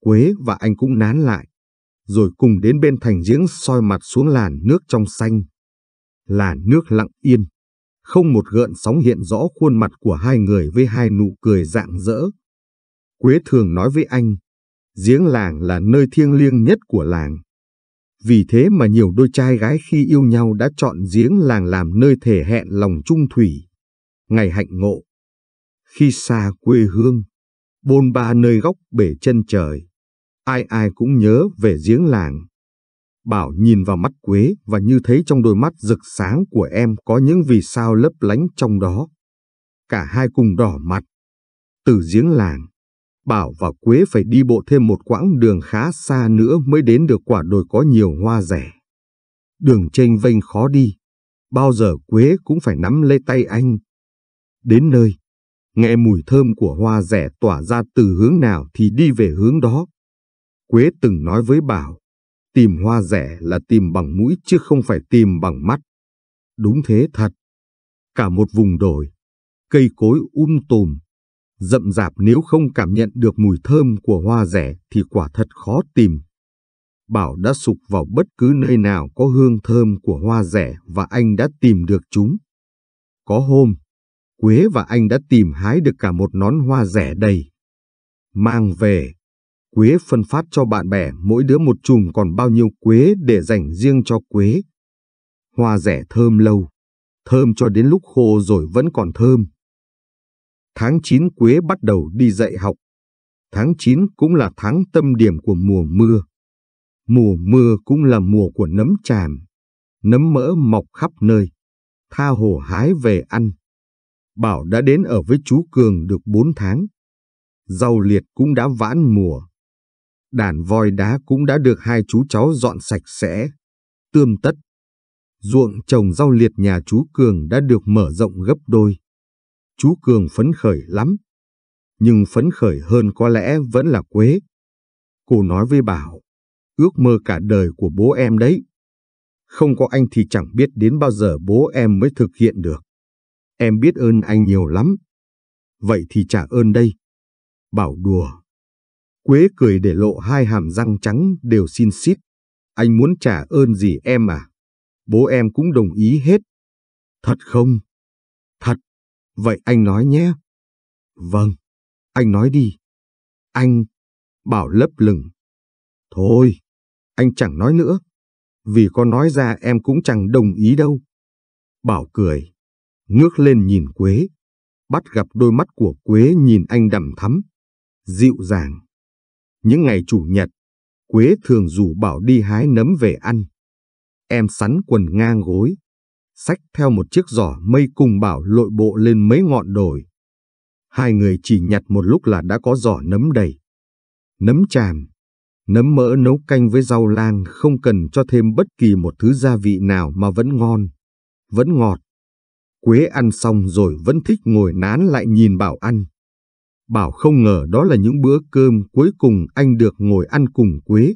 Quế và anh cũng nán lại, rồi cùng đến bên thành giếng soi mặt xuống làn nước trong xanh. Làn nước lặng yên, không một gợn sóng hiện rõ khuôn mặt của hai người với hai nụ cười rạng rỡ. Quế thường nói với anh, giếng làng là nơi thiêng liêng nhất của làng. Vì thế mà nhiều đôi trai gái khi yêu nhau đã chọn giếng làng làm nơi thể hẹn lòng trung thủy. Ngày hạnh ngộ. Khi xa quê hương, bôn ba nơi góc bể chân trời, ai ai cũng nhớ về giếng làng. Bảo nhìn vào mắt Quế và như thấy trong đôi mắt rực sáng của em có những vì sao lấp lánh trong đó. Cả hai cùng đỏ mặt. Từ giếng làng, Bảo và Quế phải đi bộ thêm một quãng đường khá xa nữa mới đến được quả đồi có nhiều hoa rẻ. Đường tranh vênh khó đi, bao giờ Quế cũng phải nắm lấy tay anh. Đến nơi, nghe mùi thơm của hoa rẻ tỏa ra từ hướng nào thì đi về hướng đó. Quế từng nói với Bảo, tìm hoa rẻ là tìm bằng mũi chứ không phải tìm bằng mắt. Đúng thế thật. Cả một vùng đồi, cây cối um tùm, rậm rạp nếu không cảm nhận được mùi thơm của hoa rẻ thì quả thật khó tìm. Bảo đã sụp vào bất cứ nơi nào có hương thơm của hoa rẻ và anh đã tìm được chúng. Có hôm, Quế và anh đã tìm hái được cả một nón hoa rẻ đầy. Mang về, Quế phân phát cho bạn bè mỗi đứa một chùm còn bao nhiêu Quế để dành riêng cho Quế. Hoa rẻ thơm lâu, thơm cho đến lúc khô rồi vẫn còn thơm tháng 9 Quế bắt đầu đi dạy học. Tháng 9 cũng là tháng tâm điểm của mùa mưa. Mùa mưa cũng là mùa của nấm tràm. Nấm mỡ mọc khắp nơi. Tha hồ hái về ăn. Bảo đã đến ở với chú Cường được 4 tháng. Rau liệt cũng đã vãn mùa. Đàn voi đá cũng đã được hai chú cháu dọn sạch sẽ, tươm tất. Ruộng trồng rau liệt nhà chú Cường đã được mở rộng gấp đôi chú Cường phấn khởi lắm. Nhưng phấn khởi hơn có lẽ vẫn là Quế. Cô nói với Bảo, ước mơ cả đời của bố em đấy. Không có anh thì chẳng biết đến bao giờ bố em mới thực hiện được. Em biết ơn anh nhiều lắm. Vậy thì trả ơn đây. Bảo đùa. Quế cười để lộ hai hàm răng trắng đều xin xít. Anh muốn trả ơn gì em à? Bố em cũng đồng ý hết. Thật không? Thật. Vậy anh nói nhé. Vâng, anh nói đi. Anh, bảo lấp lửng. Thôi, anh chẳng nói nữa, vì có nói ra em cũng chẳng đồng ý đâu. Bảo cười, ngước lên nhìn Quế, bắt gặp đôi mắt của Quế nhìn anh đậm thắm, dịu dàng. Những ngày chủ nhật, Quế thường rủ Bảo đi hái nấm về ăn. Em sắn quần ngang gối, sách theo một chiếc giỏ mây cùng bảo lội bộ lên mấy ngọn đồi. Hai người chỉ nhặt một lúc là đã có giỏ nấm đầy. Nấm tràm, nấm mỡ nấu canh với rau lang không cần cho thêm bất kỳ một thứ gia vị nào mà vẫn ngon, vẫn ngọt. Quế ăn xong rồi vẫn thích ngồi nán lại nhìn Bảo ăn. Bảo không ngờ đó là những bữa cơm cuối cùng anh được ngồi ăn cùng Quế.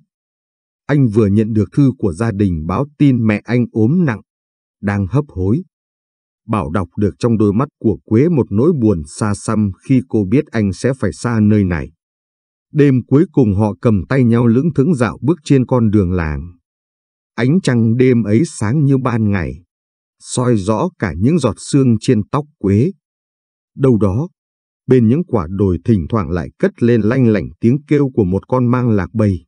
Anh vừa nhận được thư của gia đình báo tin mẹ anh ốm nặng đang hấp hối. Bảo đọc được trong đôi mắt của Quế một nỗi buồn xa xăm khi cô biết anh sẽ phải xa nơi này. Đêm cuối cùng họ cầm tay nhau lững thững dạo bước trên con đường làng. Ánh trăng đêm ấy sáng như ban ngày, soi rõ cả những giọt sương trên tóc Quế. Đâu đó, bên những quả đồi thỉnh thoảng lại cất lên lanh lảnh tiếng kêu của một con mang lạc bầy.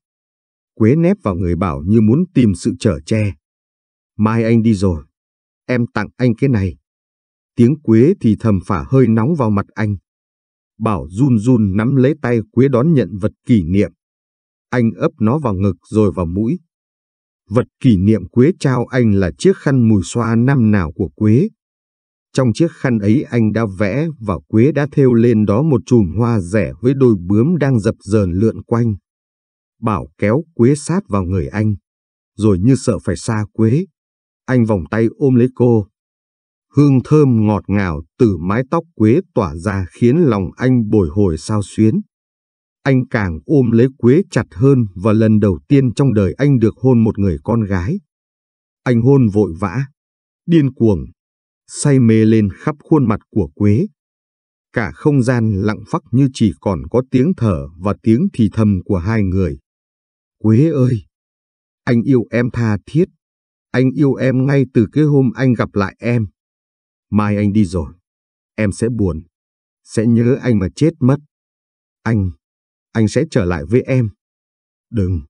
Quế nép vào người bảo như muốn tìm sự trở che. Mai anh đi rồi. Em tặng anh cái này. Tiếng Quế thì thầm phả hơi nóng vào mặt anh. Bảo run run nắm lấy tay Quế đón nhận vật kỷ niệm. Anh ấp nó vào ngực rồi vào mũi. Vật kỷ niệm Quế trao anh là chiếc khăn mùi xoa năm nào của Quế. Trong chiếc khăn ấy anh đã vẽ và Quế đã thêu lên đó một chùm hoa rẻ với đôi bướm đang dập dờn lượn quanh. Bảo kéo Quế sát vào người anh, rồi như sợ phải xa Quế anh vòng tay ôm lấy cô. Hương thơm ngọt ngào từ mái tóc quế tỏa ra khiến lòng anh bồi hồi sao xuyến. Anh càng ôm lấy quế chặt hơn và lần đầu tiên trong đời anh được hôn một người con gái. Anh hôn vội vã, điên cuồng, say mê lên khắp khuôn mặt của quế. Cả không gian lặng phắc như chỉ còn có tiếng thở và tiếng thì thầm của hai người. Quế ơi! Anh yêu em tha thiết, anh yêu em ngay từ cái hôm anh gặp lại em. Mai anh đi rồi. Em sẽ buồn. Sẽ nhớ anh mà chết mất. Anh, anh sẽ trở lại với em. Đừng,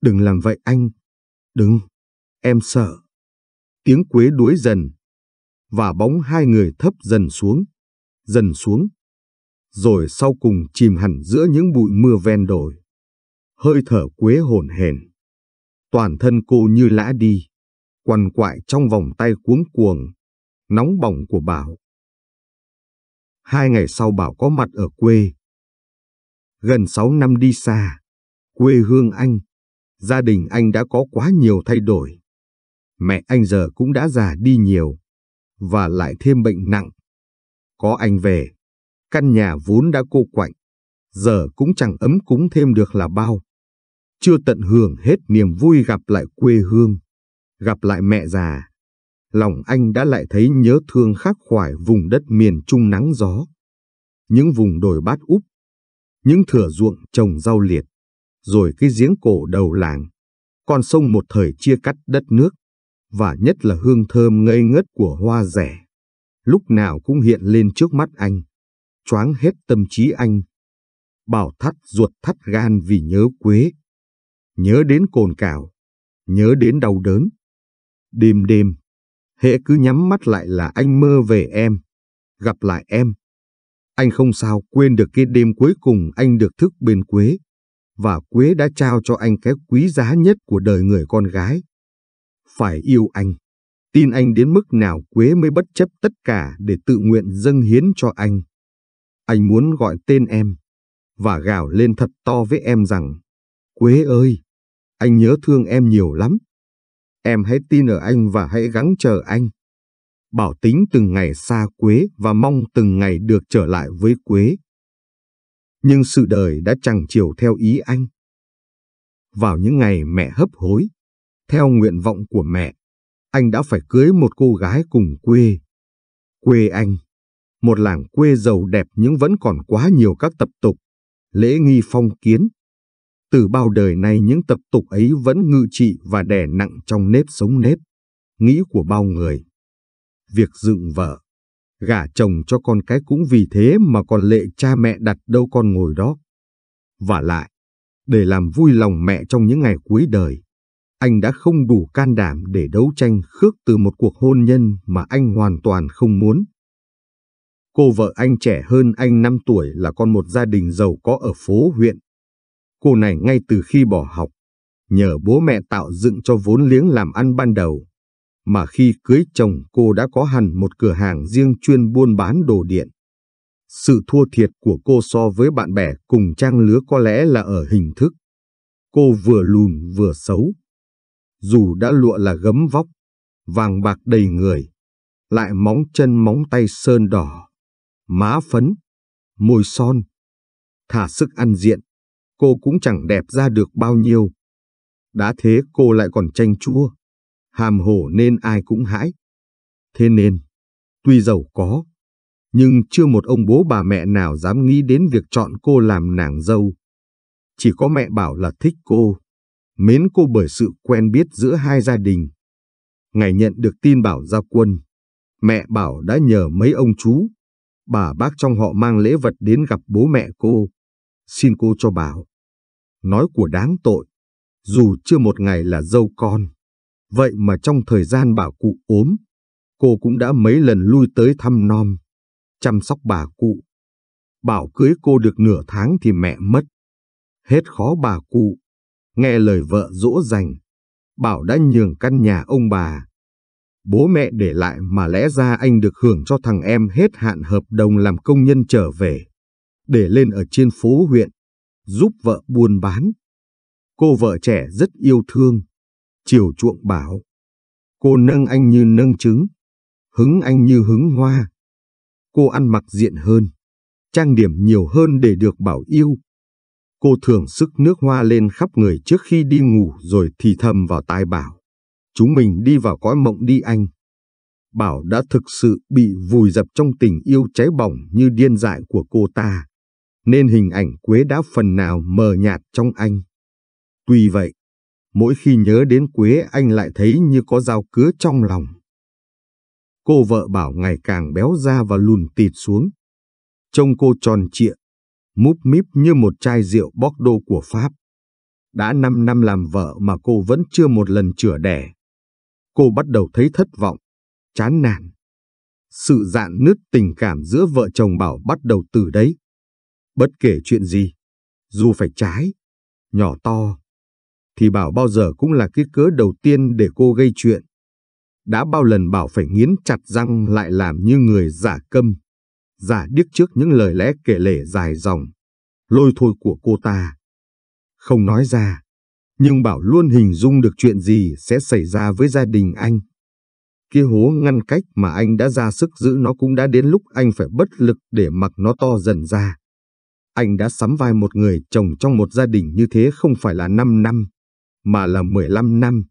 đừng làm vậy anh. Đừng, em sợ. Tiếng quế đuối dần. Và bóng hai người thấp dần xuống, dần xuống. Rồi sau cùng chìm hẳn giữa những bụi mưa ven đồi. Hơi thở quế hồn hển. Toàn thân cô như lã đi quằn quại trong vòng tay cuống cuồng, nóng bỏng của Bảo. Hai ngày sau Bảo có mặt ở quê. Gần sáu năm đi xa, quê hương anh, gia đình anh đã có quá nhiều thay đổi. Mẹ anh giờ cũng đã già đi nhiều, và lại thêm bệnh nặng. Có anh về, căn nhà vốn đã cô quạnh, giờ cũng chẳng ấm cúng thêm được là bao. Chưa tận hưởng hết niềm vui gặp lại quê hương gặp lại mẹ già, lòng anh đã lại thấy nhớ thương khắc khoải vùng đất miền trung nắng gió. Những vùng đồi bát úp, những thửa ruộng trồng rau liệt, rồi cái giếng cổ đầu làng, con sông một thời chia cắt đất nước, và nhất là hương thơm ngây ngất của hoa rẻ. Lúc nào cũng hiện lên trước mắt anh, choáng hết tâm trí anh. Bảo thắt ruột thắt gan vì nhớ quế, nhớ đến cồn cào, nhớ đến đau đớn. Đêm đêm, hễ cứ nhắm mắt lại là anh mơ về em, gặp lại em. Anh không sao quên được cái đêm cuối cùng anh được thức bên Quế, và Quế đã trao cho anh cái quý giá nhất của đời người con gái. Phải yêu anh, tin anh đến mức nào Quế mới bất chấp tất cả để tự nguyện dâng hiến cho anh. Anh muốn gọi tên em, và gào lên thật to với em rằng, Quế ơi, anh nhớ thương em nhiều lắm. Em hãy tin ở anh và hãy gắng chờ anh. Bảo tính từng ngày xa Quế và mong từng ngày được trở lại với Quế. Nhưng sự đời đã chẳng chiều theo ý anh. Vào những ngày mẹ hấp hối, theo nguyện vọng của mẹ, anh đã phải cưới một cô gái cùng quê. Quê anh, một làng quê giàu đẹp nhưng vẫn còn quá nhiều các tập tục, lễ nghi phong kiến từ bao đời nay những tập tục ấy vẫn ngự trị và đè nặng trong nếp sống nếp, nghĩ của bao người. Việc dựng vợ, gả chồng cho con cái cũng vì thế mà còn lệ cha mẹ đặt đâu con ngồi đó. Và lại, để làm vui lòng mẹ trong những ngày cuối đời, anh đã không đủ can đảm để đấu tranh khước từ một cuộc hôn nhân mà anh hoàn toàn không muốn. Cô vợ anh trẻ hơn anh 5 tuổi là con một gia đình giàu có ở phố huyện. Cô này ngay từ khi bỏ học, nhờ bố mẹ tạo dựng cho vốn liếng làm ăn ban đầu. Mà khi cưới chồng cô đã có hẳn một cửa hàng riêng chuyên buôn bán đồ điện. Sự thua thiệt của cô so với bạn bè cùng trang lứa có lẽ là ở hình thức. Cô vừa lùn vừa xấu. Dù đã lụa là gấm vóc, vàng bạc đầy người, lại móng chân móng tay sơn đỏ, má phấn, môi son. Thả sức ăn diện, cô cũng chẳng đẹp ra được bao nhiêu. Đã thế cô lại còn tranh chua, hàm hồ nên ai cũng hãi. Thế nên, tuy giàu có, nhưng chưa một ông bố bà mẹ nào dám nghĩ đến việc chọn cô làm nàng dâu. Chỉ có mẹ bảo là thích cô, mến cô bởi sự quen biết giữa hai gia đình. Ngày nhận được tin bảo ra quân, mẹ bảo đã nhờ mấy ông chú, bà bác trong họ mang lễ vật đến gặp bố mẹ cô. Xin cô cho bảo nói của đáng tội. Dù chưa một ngày là dâu con, vậy mà trong thời gian bà cụ ốm, cô cũng đã mấy lần lui tới thăm non chăm sóc bà cụ. Bảo cưới cô được nửa tháng thì mẹ mất. Hết khó bà cụ, nghe lời vợ dỗ dành, Bảo đã nhường căn nhà ông bà. Bố mẹ để lại mà lẽ ra anh được hưởng cho thằng em hết hạn hợp đồng làm công nhân trở về, để lên ở trên phố huyện giúp vợ buôn bán. Cô vợ trẻ rất yêu thương, chiều chuộng bảo. Cô nâng anh như nâng trứng, hứng anh như hứng hoa. Cô ăn mặc diện hơn, trang điểm nhiều hơn để được bảo yêu. Cô thường sức nước hoa lên khắp người trước khi đi ngủ rồi thì thầm vào tai bảo. Chúng mình đi vào cõi mộng đi anh. Bảo đã thực sự bị vùi dập trong tình yêu cháy bỏng như điên dại của cô ta nên hình ảnh Quế đã phần nào mờ nhạt trong anh. Tuy vậy, mỗi khi nhớ đến Quế anh lại thấy như có dao cứa trong lòng. Cô vợ bảo ngày càng béo ra và lùn tịt xuống. Trông cô tròn trịa, múp míp như một chai rượu Bordeaux của Pháp. Đã 5 năm làm vợ mà cô vẫn chưa một lần chữa đẻ. Cô bắt đầu thấy thất vọng, chán nản. Sự dạn nứt tình cảm giữa vợ chồng Bảo bắt đầu từ đấy. Bất kể chuyện gì, dù phải trái, nhỏ to, thì Bảo bao giờ cũng là cái cớ đầu tiên để cô gây chuyện. Đã bao lần Bảo phải nghiến chặt răng lại làm như người giả câm, giả điếc trước những lời lẽ kể lể dài dòng, lôi thôi của cô ta. Không nói ra, nhưng Bảo luôn hình dung được chuyện gì sẽ xảy ra với gia đình anh. Kia hố ngăn cách mà anh đã ra sức giữ nó cũng đã đến lúc anh phải bất lực để mặc nó to dần ra anh đã sắm vai một người chồng trong một gia đình như thế không phải là 5 năm, mà là 15 năm.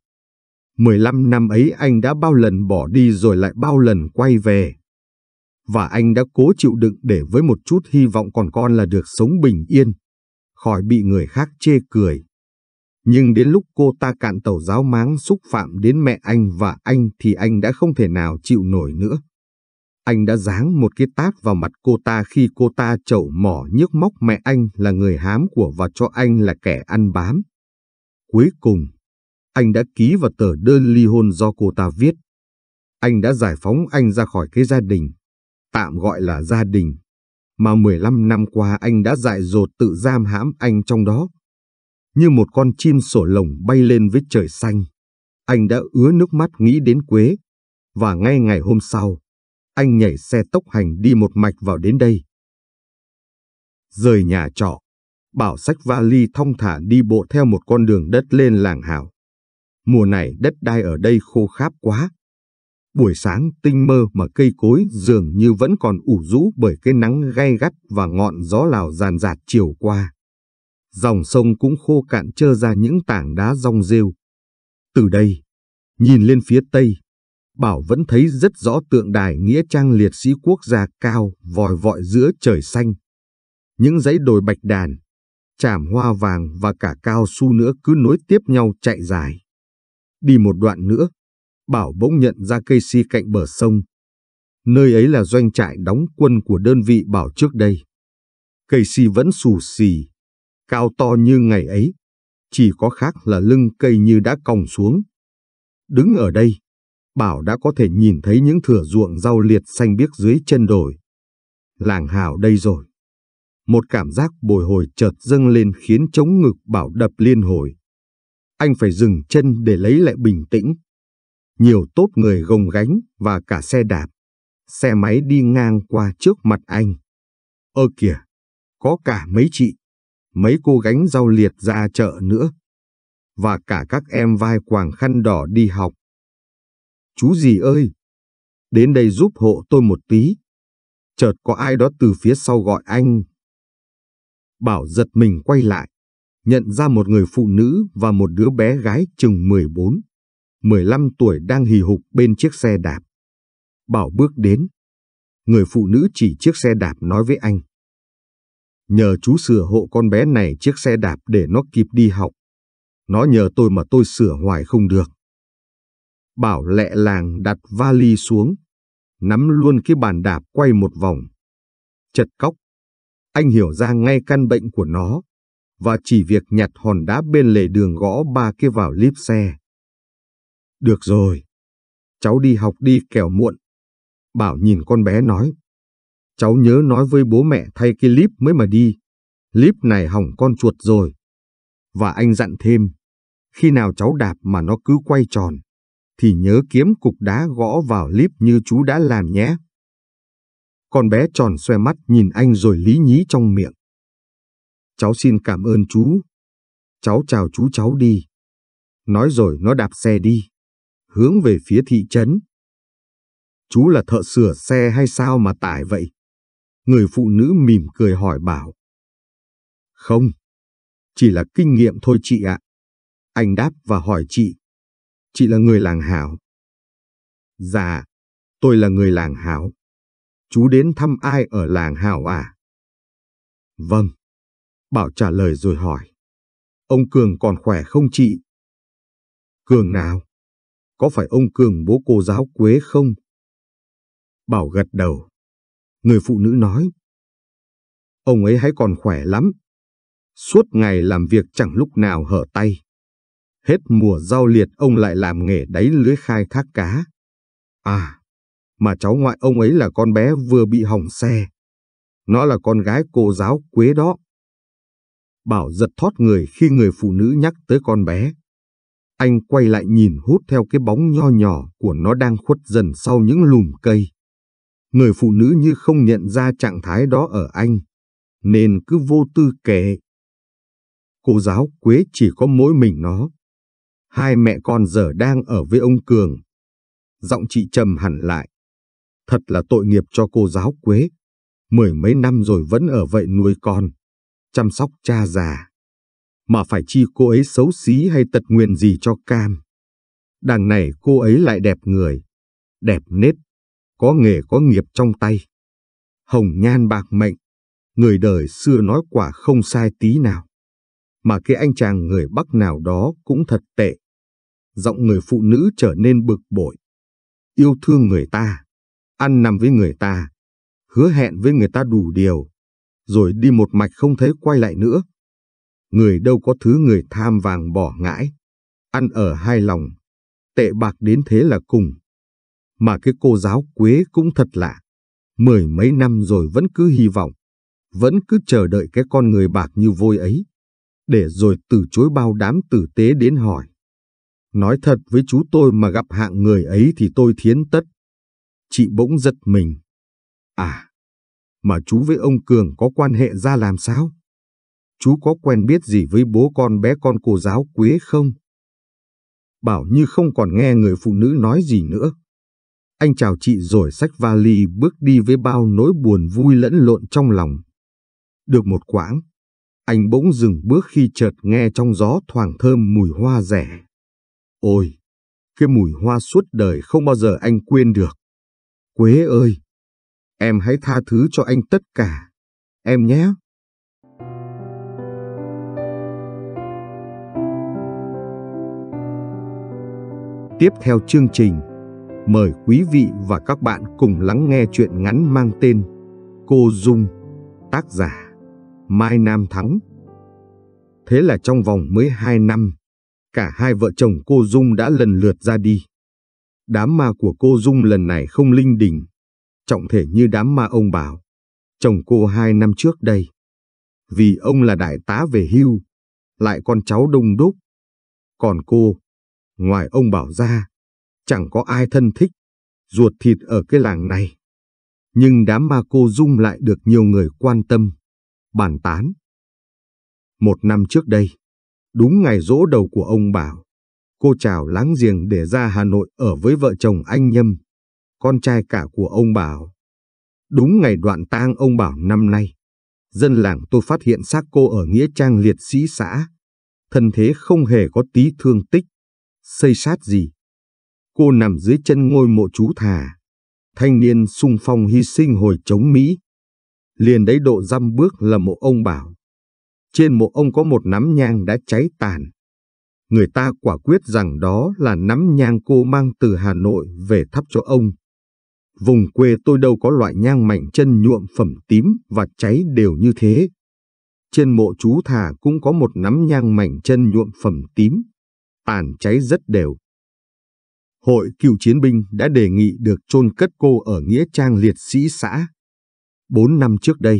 15 năm ấy anh đã bao lần bỏ đi rồi lại bao lần quay về. Và anh đã cố chịu đựng để với một chút hy vọng còn con là được sống bình yên, khỏi bị người khác chê cười. Nhưng đến lúc cô ta cạn tàu giáo máng xúc phạm đến mẹ anh và anh thì anh đã không thể nào chịu nổi nữa anh đã giáng một cái tát vào mặt cô ta khi cô ta chẩu mỏ nhức móc mẹ anh là người hám của và cho anh là kẻ ăn bám. Cuối cùng, anh đã ký vào tờ đơn ly hôn do cô ta viết. Anh đã giải phóng anh ra khỏi cái gia đình, tạm gọi là gia đình, mà 15 năm qua anh đã dại dột tự giam hãm anh trong đó. Như một con chim sổ lồng bay lên với trời xanh, anh đã ứa nước mắt nghĩ đến Quế. Và ngay ngày hôm sau, anh nhảy xe tốc hành đi một mạch vào đến đây. Rời nhà trọ, Bảo sách vali thong thả đi bộ theo một con đường đất lên làng hảo. Mùa này đất đai ở đây khô kháp quá. Buổi sáng tinh mơ mà cây cối dường như vẫn còn ủ rũ bởi cái nắng gay gắt và ngọn gió lào ràn rạt chiều qua. Dòng sông cũng khô cạn trơ ra những tảng đá rong rêu. Từ đây, nhìn lên phía tây, Bảo vẫn thấy rất rõ tượng đài nghĩa trang liệt sĩ quốc gia cao vòi vọi giữa trời xanh. Những dãy đồi bạch đàn, tràm hoa vàng và cả cao su nữa cứ nối tiếp nhau chạy dài. Đi một đoạn nữa, Bảo bỗng nhận ra cây si cạnh bờ sông. Nơi ấy là doanh trại đóng quân của đơn vị Bảo trước đây. Cây si vẫn xù xì, cao to như ngày ấy, chỉ có khác là lưng cây như đã còng xuống. Đứng ở đây, Bảo đã có thể nhìn thấy những thửa ruộng rau liệt xanh biếc dưới chân đồi. Làng hào đây rồi. Một cảm giác bồi hồi chợt dâng lên khiến chống ngực Bảo đập liên hồi. Anh phải dừng chân để lấy lại bình tĩnh. Nhiều tốp người gồng gánh và cả xe đạp, xe máy đi ngang qua trước mặt anh. Ơ kìa, có cả mấy chị, mấy cô gánh rau liệt ra chợ nữa. Và cả các em vai quàng khăn đỏ đi học Chú gì ơi! Đến đây giúp hộ tôi một tí. Chợt có ai đó từ phía sau gọi anh. Bảo giật mình quay lại, nhận ra một người phụ nữ và một đứa bé gái chừng 14, 15 tuổi đang hì hục bên chiếc xe đạp. Bảo bước đến. Người phụ nữ chỉ chiếc xe đạp nói với anh. Nhờ chú sửa hộ con bé này chiếc xe đạp để nó kịp đi học. Nó nhờ tôi mà tôi sửa hoài không được. Bảo lẹ làng đặt vali xuống, nắm luôn cái bàn đạp quay một vòng. Chật cóc, anh hiểu ra ngay căn bệnh của nó, và chỉ việc nhặt hòn đá bên lề đường gõ ba kia vào líp xe. Được rồi, cháu đi học đi kẻo muộn. Bảo nhìn con bé nói, cháu nhớ nói với bố mẹ thay cái líp mới mà đi. Líp này hỏng con chuột rồi. Và anh dặn thêm, khi nào cháu đạp mà nó cứ quay tròn, thì nhớ kiếm cục đá gõ vào líp như chú đã làm nhé. Con bé tròn xoe mắt nhìn anh rồi lý nhí trong miệng. Cháu xin cảm ơn chú. Cháu chào chú cháu đi. Nói rồi nó đạp xe đi, hướng về phía thị trấn. Chú là thợ sửa xe hay sao mà tải vậy? Người phụ nữ mỉm cười hỏi bảo. Không, chỉ là kinh nghiệm thôi chị ạ. Anh đáp và hỏi chị chị là người làng Hảo. Dạ, tôi là người làng Hảo. Chú đến thăm ai ở làng Hảo à? Vâng. Bảo trả lời rồi hỏi. Ông Cường còn khỏe không chị? Cường nào? Có phải ông Cường bố cô giáo Quế không? Bảo gật đầu. Người phụ nữ nói. Ông ấy hãy còn khỏe lắm. Suốt ngày làm việc chẳng lúc nào hở tay. Hết mùa rau liệt ông lại làm nghề đáy lưới khai thác cá. À, mà cháu ngoại ông ấy là con bé vừa bị hỏng xe. Nó là con gái cô giáo Quế đó. Bảo giật thót người khi người phụ nữ nhắc tới con bé. Anh quay lại nhìn hút theo cái bóng nho nhỏ của nó đang khuất dần sau những lùm cây. Người phụ nữ như không nhận ra trạng thái đó ở anh, nên cứ vô tư kể. Cô giáo Quế chỉ có mỗi mình nó, hai mẹ con giờ đang ở với ông Cường. Giọng chị trầm hẳn lại. Thật là tội nghiệp cho cô giáo Quế. Mười mấy năm rồi vẫn ở vậy nuôi con, chăm sóc cha già. Mà phải chi cô ấy xấu xí hay tật nguyền gì cho cam. Đằng này cô ấy lại đẹp người, đẹp nết, có nghề có nghiệp trong tay. Hồng nhan bạc mệnh, người đời xưa nói quả không sai tí nào. Mà cái anh chàng người Bắc nào đó cũng thật tệ giọng người phụ nữ trở nên bực bội. Yêu thương người ta, ăn nằm với người ta, hứa hẹn với người ta đủ điều, rồi đi một mạch không thấy quay lại nữa. Người đâu có thứ người tham vàng bỏ ngãi, ăn ở hai lòng, tệ bạc đến thế là cùng. Mà cái cô giáo Quế cũng thật lạ, mười mấy năm rồi vẫn cứ hy vọng, vẫn cứ chờ đợi cái con người bạc như vôi ấy, để rồi từ chối bao đám tử tế đến hỏi. Nói thật với chú tôi mà gặp hạng người ấy thì tôi thiến tất. Chị bỗng giật mình. À, mà chú với ông Cường có quan hệ ra làm sao? Chú có quen biết gì với bố con bé con cô giáo Quế không? Bảo như không còn nghe người phụ nữ nói gì nữa. Anh chào chị rồi xách vali bước đi với bao nỗi buồn vui lẫn lộn trong lòng. Được một quãng, anh bỗng dừng bước khi chợt nghe trong gió thoảng thơm mùi hoa rẻ. Ôi, cái mùi hoa suốt đời không bao giờ anh quên được. Quế ơi, em hãy tha thứ cho anh tất cả, em nhé. Tiếp theo chương trình, mời quý vị và các bạn cùng lắng nghe chuyện ngắn mang tên Cô Dung, tác giả Mai Nam Thắng. Thế là trong vòng mới 2 năm, Cả hai vợ chồng cô Dung đã lần lượt ra đi. Đám ma của cô Dung lần này không linh đình, trọng thể như đám ma ông Bảo, chồng cô hai năm trước đây. Vì ông là đại tá về hưu, lại con cháu đông đúc. Còn cô, ngoài ông Bảo ra, chẳng có ai thân thích, ruột thịt ở cái làng này. Nhưng đám ma cô Dung lại được nhiều người quan tâm, bàn tán. Một năm trước đây, Đúng ngày rỗ đầu của ông Bảo, cô chào láng giềng để ra Hà Nội ở với vợ chồng anh Nhâm, con trai cả của ông Bảo. Đúng ngày đoạn tang ông Bảo năm nay, dân làng tôi phát hiện xác cô ở Nghĩa Trang Liệt Sĩ xã. Thân thế không hề có tí thương tích, xây sát gì. Cô nằm dưới chân ngôi mộ chú thà, thanh niên sung phong hy sinh hồi chống Mỹ. Liền đấy độ dăm bước là mộ ông Bảo. Trên mộ ông có một nắm nhang đã cháy tàn. Người ta quả quyết rằng đó là nắm nhang cô mang từ Hà Nội về thắp cho ông. Vùng quê tôi đâu có loại nhang mảnh chân nhuộm phẩm tím và cháy đều như thế. Trên mộ chú thả cũng có một nắm nhang mảnh chân nhuộm phẩm tím, tàn cháy rất đều. Hội cựu chiến binh đã đề nghị được chôn cất cô ở Nghĩa Trang Liệt Sĩ Xã. Bốn năm trước đây,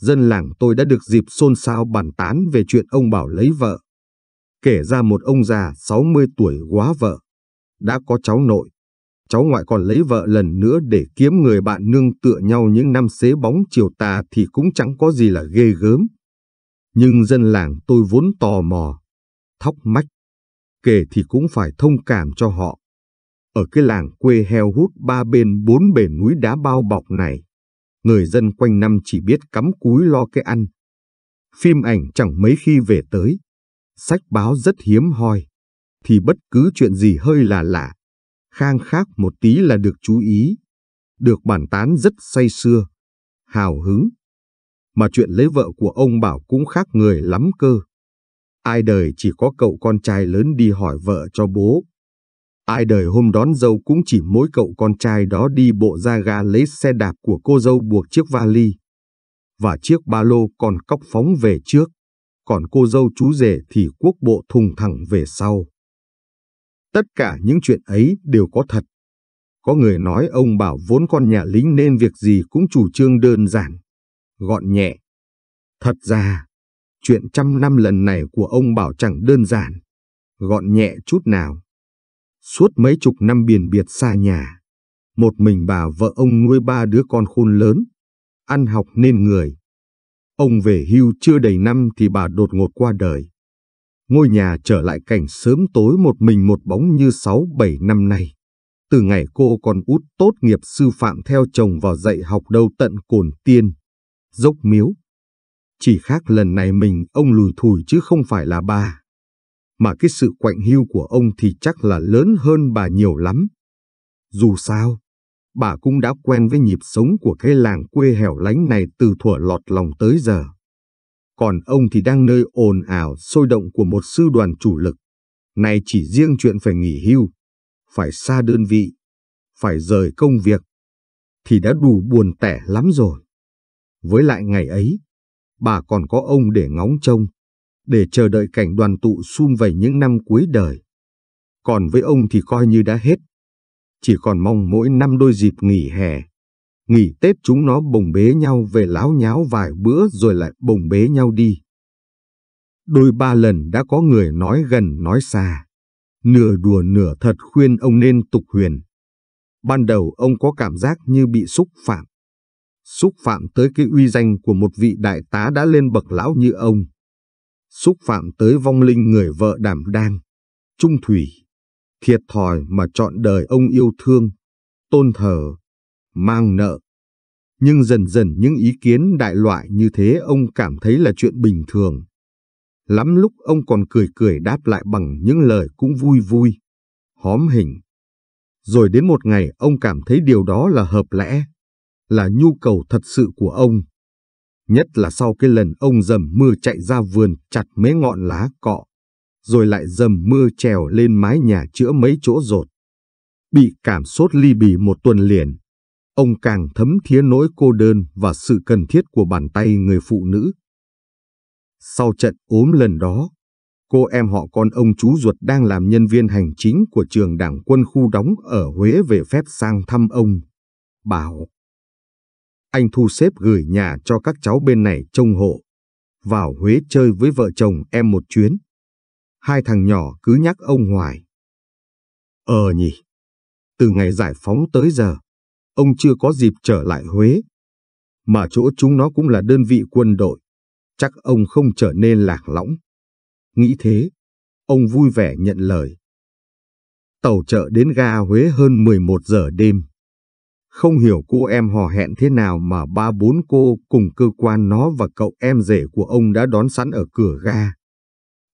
dân làng tôi đã được dịp xôn xao bàn tán về chuyện ông Bảo lấy vợ. Kể ra một ông già 60 tuổi quá vợ, đã có cháu nội, cháu ngoại còn lấy vợ lần nữa để kiếm người bạn nương tựa nhau những năm xế bóng chiều tà thì cũng chẳng có gì là ghê gớm. Nhưng dân làng tôi vốn tò mò, thóc mách, kể thì cũng phải thông cảm cho họ. Ở cái làng quê heo hút ba bên bốn bể núi đá bao bọc này, người dân quanh năm chỉ biết cắm cúi lo cái ăn. Phim ảnh chẳng mấy khi về tới, sách báo rất hiếm hoi, thì bất cứ chuyện gì hơi là lạ, khang khác một tí là được chú ý, được bàn tán rất say sưa, hào hứng. Mà chuyện lấy vợ của ông Bảo cũng khác người lắm cơ. Ai đời chỉ có cậu con trai lớn đi hỏi vợ cho bố, Ai đời hôm đón dâu cũng chỉ mỗi cậu con trai đó đi bộ ra ga lấy xe đạp của cô dâu buộc chiếc vali. Và chiếc ba lô còn cóc phóng về trước, còn cô dâu chú rể thì quốc bộ thùng thẳng về sau. Tất cả những chuyện ấy đều có thật. Có người nói ông bảo vốn con nhà lính nên việc gì cũng chủ trương đơn giản, gọn nhẹ. Thật ra, chuyện trăm năm lần này của ông bảo chẳng đơn giản, gọn nhẹ chút nào. Suốt mấy chục năm biển biệt xa nhà, một mình bà vợ ông nuôi ba đứa con khôn lớn, ăn học nên người. Ông về hưu chưa đầy năm thì bà đột ngột qua đời. Ngôi nhà trở lại cảnh sớm tối một mình một bóng như sáu bảy năm nay. Từ ngày cô còn út tốt nghiệp sư phạm theo chồng vào dạy học đâu tận cồn tiên, dốc miếu. Chỉ khác lần này mình ông lùi thủi chứ không phải là bà mà cái sự quạnh hiu của ông thì chắc là lớn hơn bà nhiều lắm. Dù sao, bà cũng đã quen với nhịp sống của cái làng quê hẻo lánh này từ thuở lọt lòng tới giờ. Còn ông thì đang nơi ồn ào sôi động của một sư đoàn chủ lực. Này chỉ riêng chuyện phải nghỉ hưu, phải xa đơn vị, phải rời công việc, thì đã đủ buồn tẻ lắm rồi. Với lại ngày ấy, bà còn có ông để ngóng trông để chờ đợi cảnh đoàn tụ sum vầy những năm cuối đời. Còn với ông thì coi như đã hết. Chỉ còn mong mỗi năm đôi dịp nghỉ hè. Nghỉ Tết chúng nó bồng bế nhau về láo nháo vài bữa rồi lại bồng bế nhau đi. Đôi ba lần đã có người nói gần nói xa. Nửa đùa nửa thật khuyên ông nên tục huyền. Ban đầu ông có cảm giác như bị xúc phạm. Xúc phạm tới cái uy danh của một vị đại tá đã lên bậc lão như ông xúc phạm tới vong linh người vợ đảm đang, trung thủy, thiệt thòi mà chọn đời ông yêu thương, tôn thờ, mang nợ. Nhưng dần dần những ý kiến đại loại như thế ông cảm thấy là chuyện bình thường. Lắm lúc ông còn cười cười đáp lại bằng những lời cũng vui vui, hóm hình. Rồi đến một ngày ông cảm thấy điều đó là hợp lẽ, là nhu cầu thật sự của ông nhất là sau cái lần ông dầm mưa chạy ra vườn chặt mấy ngọn lá cọ, rồi lại dầm mưa trèo lên mái nhà chữa mấy chỗ rột. Bị cảm sốt ly bì một tuần liền, ông càng thấm thía nỗi cô đơn và sự cần thiết của bàn tay người phụ nữ. Sau trận ốm lần đó, cô em họ con ông chú ruột đang làm nhân viên hành chính của trường đảng quân khu đóng ở Huế về phép sang thăm ông. Bảo, anh thu xếp gửi nhà cho các cháu bên này trông hộ. Vào Huế chơi với vợ chồng em một chuyến. Hai thằng nhỏ cứ nhắc ông hoài. Ờ nhỉ, từ ngày giải phóng tới giờ, ông chưa có dịp trở lại Huế. Mà chỗ chúng nó cũng là đơn vị quân đội, chắc ông không trở nên lạc lõng. Nghĩ thế, ông vui vẻ nhận lời. Tàu chợ đến ga Huế hơn 11 giờ đêm. Không hiểu cô em hò hẹn thế nào mà ba bốn cô cùng cơ quan nó và cậu em rể của ông đã đón sẵn ở cửa ga.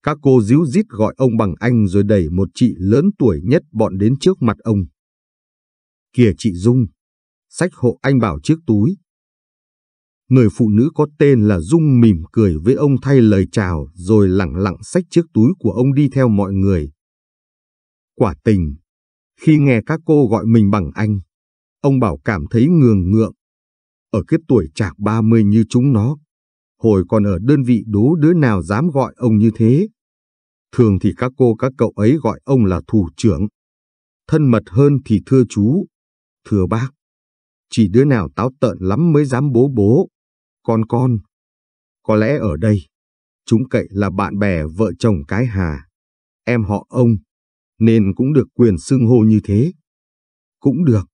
Các cô díu dít gọi ông bằng anh rồi đẩy một chị lớn tuổi nhất bọn đến trước mặt ông. Kìa chị Dung, sách hộ anh bảo chiếc túi. Người phụ nữ có tên là Dung mỉm cười với ông thay lời chào rồi lặng lặng sách chiếc túi của ông đi theo mọi người. Quả tình, khi nghe các cô gọi mình bằng anh, Ông Bảo cảm thấy ngường ngượng. Ở kiếp tuổi chạc 30 như chúng nó, hồi còn ở đơn vị đố đứa nào dám gọi ông như thế. Thường thì các cô các cậu ấy gọi ông là thủ trưởng. Thân mật hơn thì thưa chú, thưa bác. Chỉ đứa nào táo tợn lắm mới dám bố bố, con con. Có lẽ ở đây, chúng cậy là bạn bè vợ chồng cái hà, em họ ông, nên cũng được quyền xưng hô như thế. Cũng được,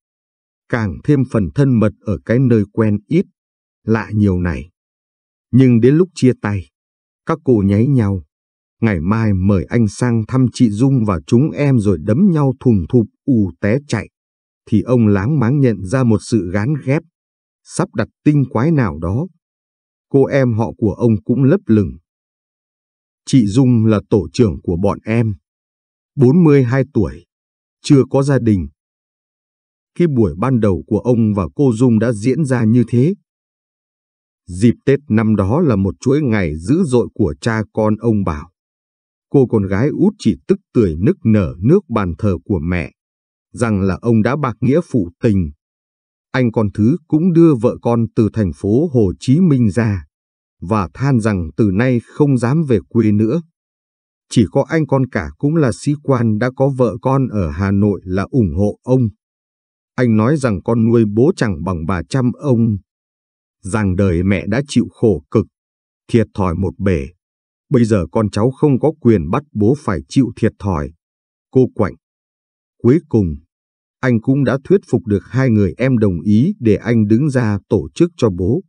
càng thêm phần thân mật ở cái nơi quen ít, lạ nhiều này. Nhưng đến lúc chia tay, các cô nháy nhau. Ngày mai mời anh sang thăm chị Dung và chúng em rồi đấm nhau thùng thụp ù té chạy. Thì ông láng máng nhận ra một sự gán ghép, sắp đặt tinh quái nào đó. Cô em họ của ông cũng lấp lửng. Chị Dung là tổ trưởng của bọn em. 42 tuổi, chưa có gia đình, khi buổi ban đầu của ông và cô Dung đã diễn ra như thế. Dịp Tết năm đó là một chuỗi ngày dữ dội của cha con ông Bảo. Cô con gái út chỉ tức tưởi nức nở nước bàn thờ của mẹ, rằng là ông đã bạc nghĩa phụ tình. Anh con thứ cũng đưa vợ con từ thành phố Hồ Chí Minh ra, và than rằng từ nay không dám về quê nữa. Chỉ có anh con cả cũng là sĩ quan đã có vợ con ở Hà Nội là ủng hộ ông. Anh nói rằng con nuôi bố chẳng bằng bà chăm ông. Rằng đời mẹ đã chịu khổ cực, thiệt thòi một bể. Bây giờ con cháu không có quyền bắt bố phải chịu thiệt thòi. Cô quạnh. Cuối cùng, anh cũng đã thuyết phục được hai người em đồng ý để anh đứng ra tổ chức cho bố.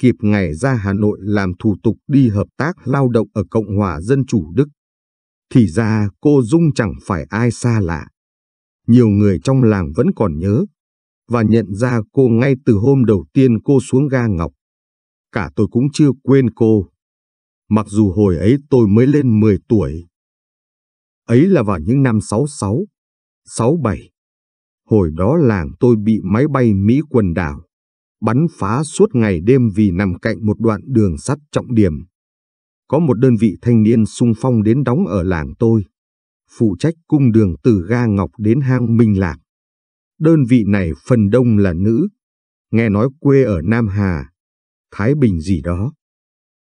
Kịp ngày ra Hà Nội làm thủ tục đi hợp tác lao động ở Cộng hòa Dân Chủ Đức. Thì ra cô Dung chẳng phải ai xa lạ nhiều người trong làng vẫn còn nhớ và nhận ra cô ngay từ hôm đầu tiên cô xuống ga ngọc. Cả tôi cũng chưa quên cô. Mặc dù hồi ấy tôi mới lên 10 tuổi. Ấy là vào những năm 66, 67. Hồi đó làng tôi bị máy bay Mỹ quần đảo, bắn phá suốt ngày đêm vì nằm cạnh một đoạn đường sắt trọng điểm. Có một đơn vị thanh niên sung phong đến đóng ở làng tôi phụ trách cung đường từ ga Ngọc đến hang Minh Lạc. Đơn vị này phần đông là nữ, nghe nói quê ở Nam Hà, Thái Bình gì đó.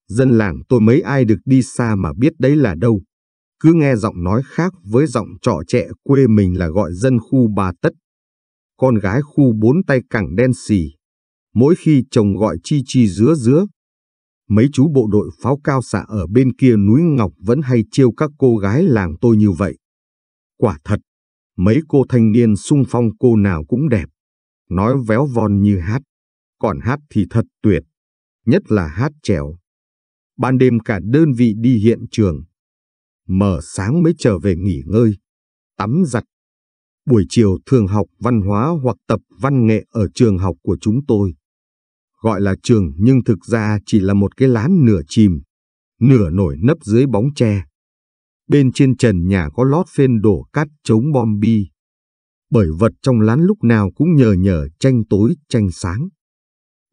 Dân làng tôi mấy ai được đi xa mà biết đấy là đâu. Cứ nghe giọng nói khác với giọng trọ trẻ quê mình là gọi dân khu bà tất. Con gái khu bốn tay cẳng đen xì. Mỗi khi chồng gọi chi chi dứa dứa, mấy chú bộ đội pháo cao xạ ở bên kia núi Ngọc vẫn hay chiêu các cô gái làng tôi như vậy. Quả thật, mấy cô thanh niên sung phong cô nào cũng đẹp, nói véo von như hát, còn hát thì thật tuyệt, nhất là hát trèo. Ban đêm cả đơn vị đi hiện trường, mở sáng mới trở về nghỉ ngơi, tắm giặt. Buổi chiều thường học văn hóa hoặc tập văn nghệ ở trường học của chúng tôi. Gọi là trường nhưng thực ra chỉ là một cái lán nửa chìm, nửa nổi nấp dưới bóng tre. Bên trên trần nhà có lót phên đổ cát chống bom bi. Bởi vật trong lán lúc nào cũng nhờ nhờ tranh tối tranh sáng.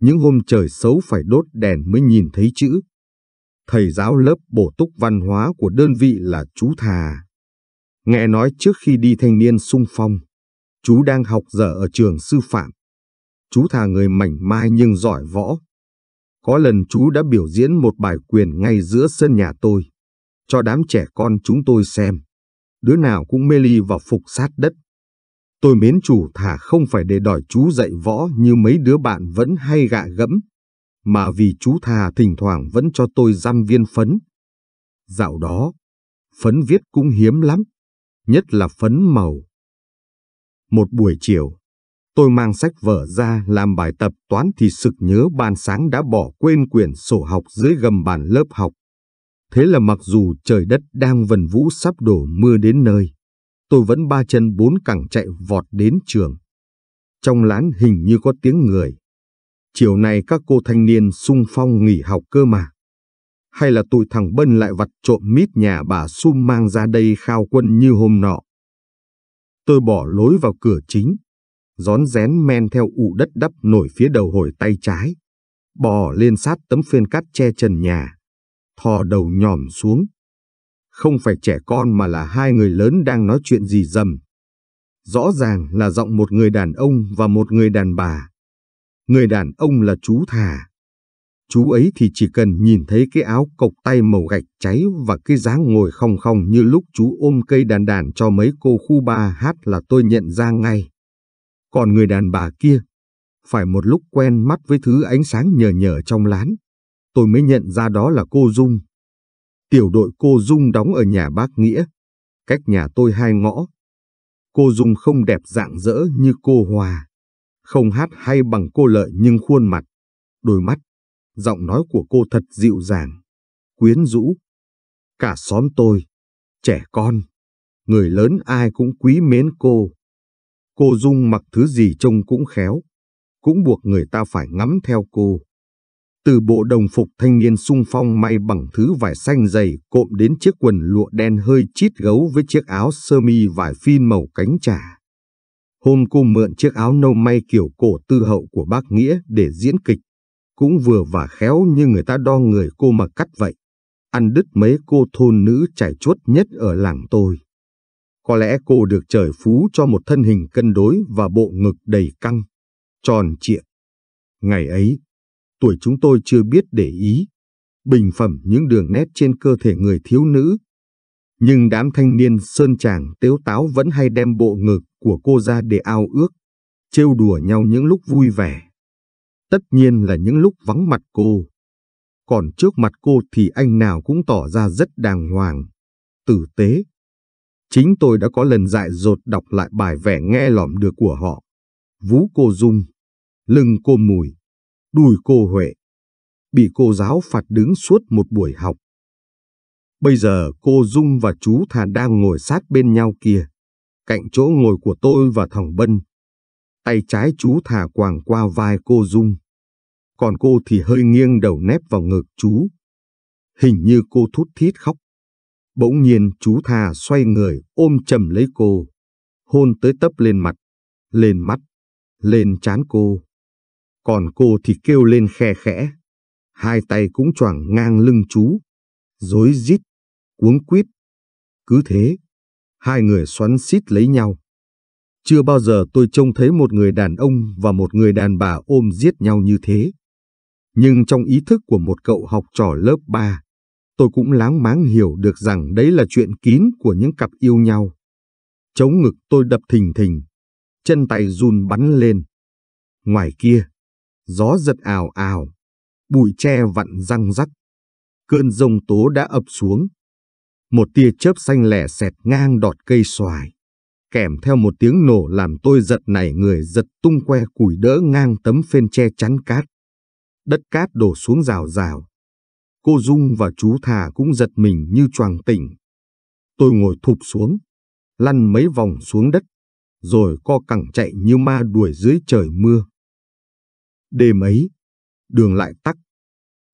Những hôm trời xấu phải đốt đèn mới nhìn thấy chữ. Thầy giáo lớp bổ túc văn hóa của đơn vị là chú Thà. Nghe nói trước khi đi thanh niên sung phong, chú đang học dở ở trường sư phạm. Chú Thà người mảnh mai nhưng giỏi võ. Có lần chú đã biểu diễn một bài quyền ngay giữa sân nhà tôi cho đám trẻ con chúng tôi xem. Đứa nào cũng mê ly và phục sát đất. Tôi mến chủ thả không phải để đòi chú dạy võ như mấy đứa bạn vẫn hay gạ gẫm, mà vì chú thà thỉnh thoảng vẫn cho tôi răm viên phấn. Dạo đó, phấn viết cũng hiếm lắm, nhất là phấn màu. Một buổi chiều, tôi mang sách vở ra làm bài tập toán thì sực nhớ ban sáng đã bỏ quên quyển sổ học dưới gầm bàn lớp học. Thế là mặc dù trời đất đang vần vũ sắp đổ mưa đến nơi, tôi vẫn ba chân bốn cẳng chạy vọt đến trường. Trong lán hình như có tiếng người. Chiều nay các cô thanh niên sung phong nghỉ học cơ mà. Hay là tụi thằng Bân lại vặt trộm mít nhà bà Sum mang ra đây khao quân như hôm nọ. Tôi bỏ lối vào cửa chính, rón rén men theo ụ đất đắp nổi phía đầu hồi tay trái, bò lên sát tấm phên cát che trần nhà thò đầu nhòm xuống. Không phải trẻ con mà là hai người lớn đang nói chuyện gì dầm. Rõ ràng là giọng một người đàn ông và một người đàn bà. Người đàn ông là chú thà. Chú ấy thì chỉ cần nhìn thấy cái áo cộc tay màu gạch cháy và cái dáng ngồi không không như lúc chú ôm cây đàn đàn cho mấy cô khu ba hát là tôi nhận ra ngay. Còn người đàn bà kia, phải một lúc quen mắt với thứ ánh sáng nhờ nhờ trong lán, tôi mới nhận ra đó là cô Dung. Tiểu đội cô Dung đóng ở nhà bác Nghĩa, cách nhà tôi hai ngõ. Cô Dung không đẹp dạng dỡ như cô Hòa, không hát hay bằng cô Lợi nhưng khuôn mặt, đôi mắt, giọng nói của cô thật dịu dàng, quyến rũ. Cả xóm tôi, trẻ con, người lớn ai cũng quý mến cô. Cô Dung mặc thứ gì trông cũng khéo, cũng buộc người ta phải ngắm theo cô từ bộ đồng phục thanh niên sung phong may bằng thứ vải xanh dày cộm đến chiếc quần lụa đen hơi chít gấu với chiếc áo sơ mi vải phin màu cánh trà. Hôm cô mượn chiếc áo nâu may kiểu cổ tư hậu của bác Nghĩa để diễn kịch. Cũng vừa và khéo như người ta đo người cô mà cắt vậy. Ăn đứt mấy cô thôn nữ trải chuốt nhất ở làng tôi. Có lẽ cô được trời phú cho một thân hình cân đối và bộ ngực đầy căng, tròn trịa. Ngày ấy, tuổi chúng tôi chưa biết để ý, bình phẩm những đường nét trên cơ thể người thiếu nữ. Nhưng đám thanh niên sơn tràng tếu táo vẫn hay đem bộ ngực của cô ra để ao ước, trêu đùa nhau những lúc vui vẻ. Tất nhiên là những lúc vắng mặt cô. Còn trước mặt cô thì anh nào cũng tỏ ra rất đàng hoàng, tử tế. Chính tôi đã có lần dại dột đọc lại bài vẻ nghe lỏm được của họ. Vú cô rung, lưng cô mùi, đùi cô Huệ. Bị cô giáo phạt đứng suốt một buổi học. Bây giờ cô Dung và chú Thà đang ngồi sát bên nhau kia, cạnh chỗ ngồi của tôi và thằng Bân. Tay trái chú Thà quàng qua vai cô Dung, còn cô thì hơi nghiêng đầu nép vào ngực chú. Hình như cô thút thít khóc. Bỗng nhiên chú Thà xoay người ôm chầm lấy cô, hôn tới tấp lên mặt, lên mắt, lên trán cô còn cô thì kêu lên khe khẽ. Hai tay cũng choảng ngang lưng chú, rối rít, cuống quýt. Cứ thế, hai người xoắn xít lấy nhau. Chưa bao giờ tôi trông thấy một người đàn ông và một người đàn bà ôm giết nhau như thế. Nhưng trong ý thức của một cậu học trò lớp 3, tôi cũng láng máng hiểu được rằng đấy là chuyện kín của những cặp yêu nhau. Chống ngực tôi đập thình thình, chân tay run bắn lên. Ngoài kia, gió giật ào ào, bụi tre vặn răng rắc. Cơn rông tố đã ập xuống. Một tia chớp xanh lẻ xẹt ngang đọt cây xoài. Kèm theo một tiếng nổ làm tôi giật nảy người giật tung que củi đỡ ngang tấm phên tre chắn cát. Đất cát đổ xuống rào rào. Cô Dung và chú Thà cũng giật mình như choàng tỉnh. Tôi ngồi thụp xuống, lăn mấy vòng xuống đất, rồi co cẳng chạy như ma đuổi dưới trời mưa. Đêm ấy, đường lại tắc.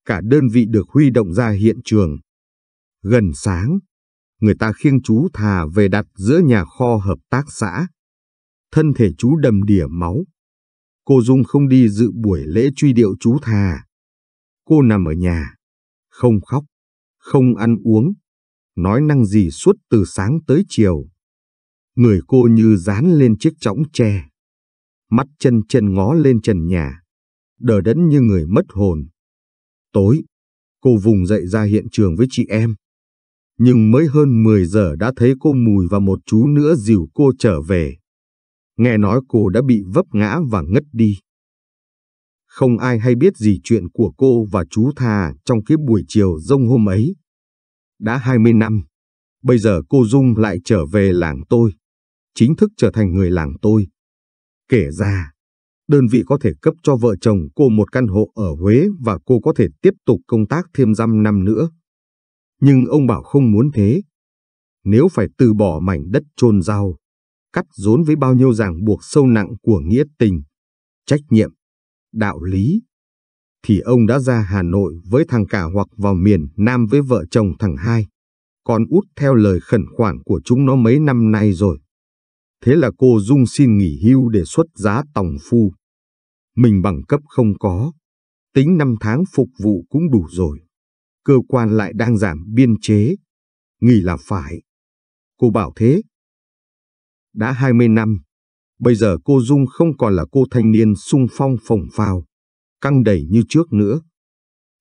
Cả đơn vị được huy động ra hiện trường. Gần sáng, người ta khiêng chú thà về đặt giữa nhà kho hợp tác xã. Thân thể chú đầm đìa máu. Cô Dung không đi dự buổi lễ truy điệu chú thà. Cô nằm ở nhà, không khóc, không ăn uống, nói năng gì suốt từ sáng tới chiều. Người cô như dán lên chiếc chõng tre, mắt chân chân ngó lên trần nhà đờ đẫn như người mất hồn. Tối, cô vùng dậy ra hiện trường với chị em. Nhưng mới hơn 10 giờ đã thấy cô Mùi và một chú nữa dìu cô trở về. Nghe nói cô đã bị vấp ngã và ngất đi. Không ai hay biết gì chuyện của cô và chú Thà trong cái buổi chiều rông hôm ấy. Đã 20 năm, bây giờ cô Dung lại trở về làng tôi. Chính thức trở thành người làng tôi. Kể ra, đơn vị có thể cấp cho vợ chồng cô một căn hộ ở Huế và cô có thể tiếp tục công tác thêm dăm năm nữa. Nhưng ông bảo không muốn thế. Nếu phải từ bỏ mảnh đất trôn rau, cắt rốn với bao nhiêu ràng buộc sâu nặng của nghĩa tình, trách nhiệm, đạo lý, thì ông đã ra Hà Nội với thằng cả hoặc vào miền Nam với vợ chồng thằng hai. Còn út theo lời khẩn khoản của chúng nó mấy năm nay rồi. Thế là cô Dung xin nghỉ hưu để xuất giá tòng phu mình bằng cấp không có, tính năm tháng phục vụ cũng đủ rồi. Cơ quan lại đang giảm biên chế, nghỉ là phải. Cô bảo thế. Đã 20 năm, bây giờ cô Dung không còn là cô thanh niên sung phong phồng phào, căng đầy như trước nữa.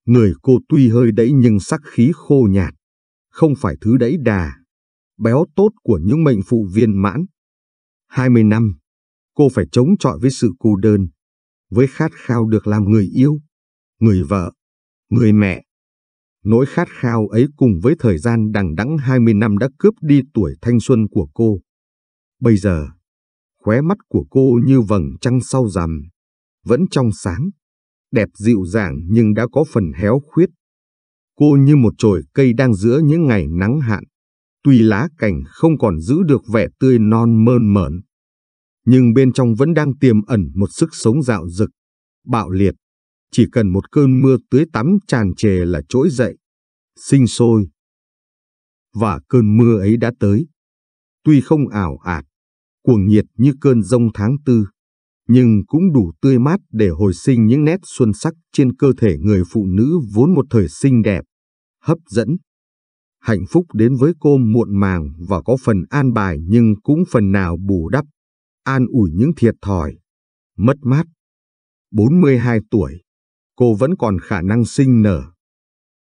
Người cô tuy hơi đẫy nhưng sắc khí khô nhạt, không phải thứ đẫy đà, béo tốt của những mệnh phụ viên mãn. 20 năm, cô phải chống chọi với sự cô đơn, với khát khao được làm người yêu, người vợ, người mẹ. Nỗi khát khao ấy cùng với thời gian đằng đẵng 20 năm đã cướp đi tuổi thanh xuân của cô. Bây giờ, khóe mắt của cô như vầng trăng sau rằm, vẫn trong sáng, đẹp dịu dàng nhưng đã có phần héo khuyết. Cô như một chồi cây đang giữa những ngày nắng hạn, tuy lá cành không còn giữ được vẻ tươi non mơn mởn, nhưng bên trong vẫn đang tiềm ẩn một sức sống dạo dực, bạo liệt. Chỉ cần một cơn mưa tưới tắm tràn trề là trỗi dậy, sinh sôi. Và cơn mưa ấy đã tới. Tuy không ảo ạt, cuồng nhiệt như cơn rông tháng tư, nhưng cũng đủ tươi mát để hồi sinh những nét xuân sắc trên cơ thể người phụ nữ vốn một thời xinh đẹp, hấp dẫn. Hạnh phúc đến với cô muộn màng và có phần an bài nhưng cũng phần nào bù đắp an ủi những thiệt thòi, mất mát. 42 tuổi, cô vẫn còn khả năng sinh nở.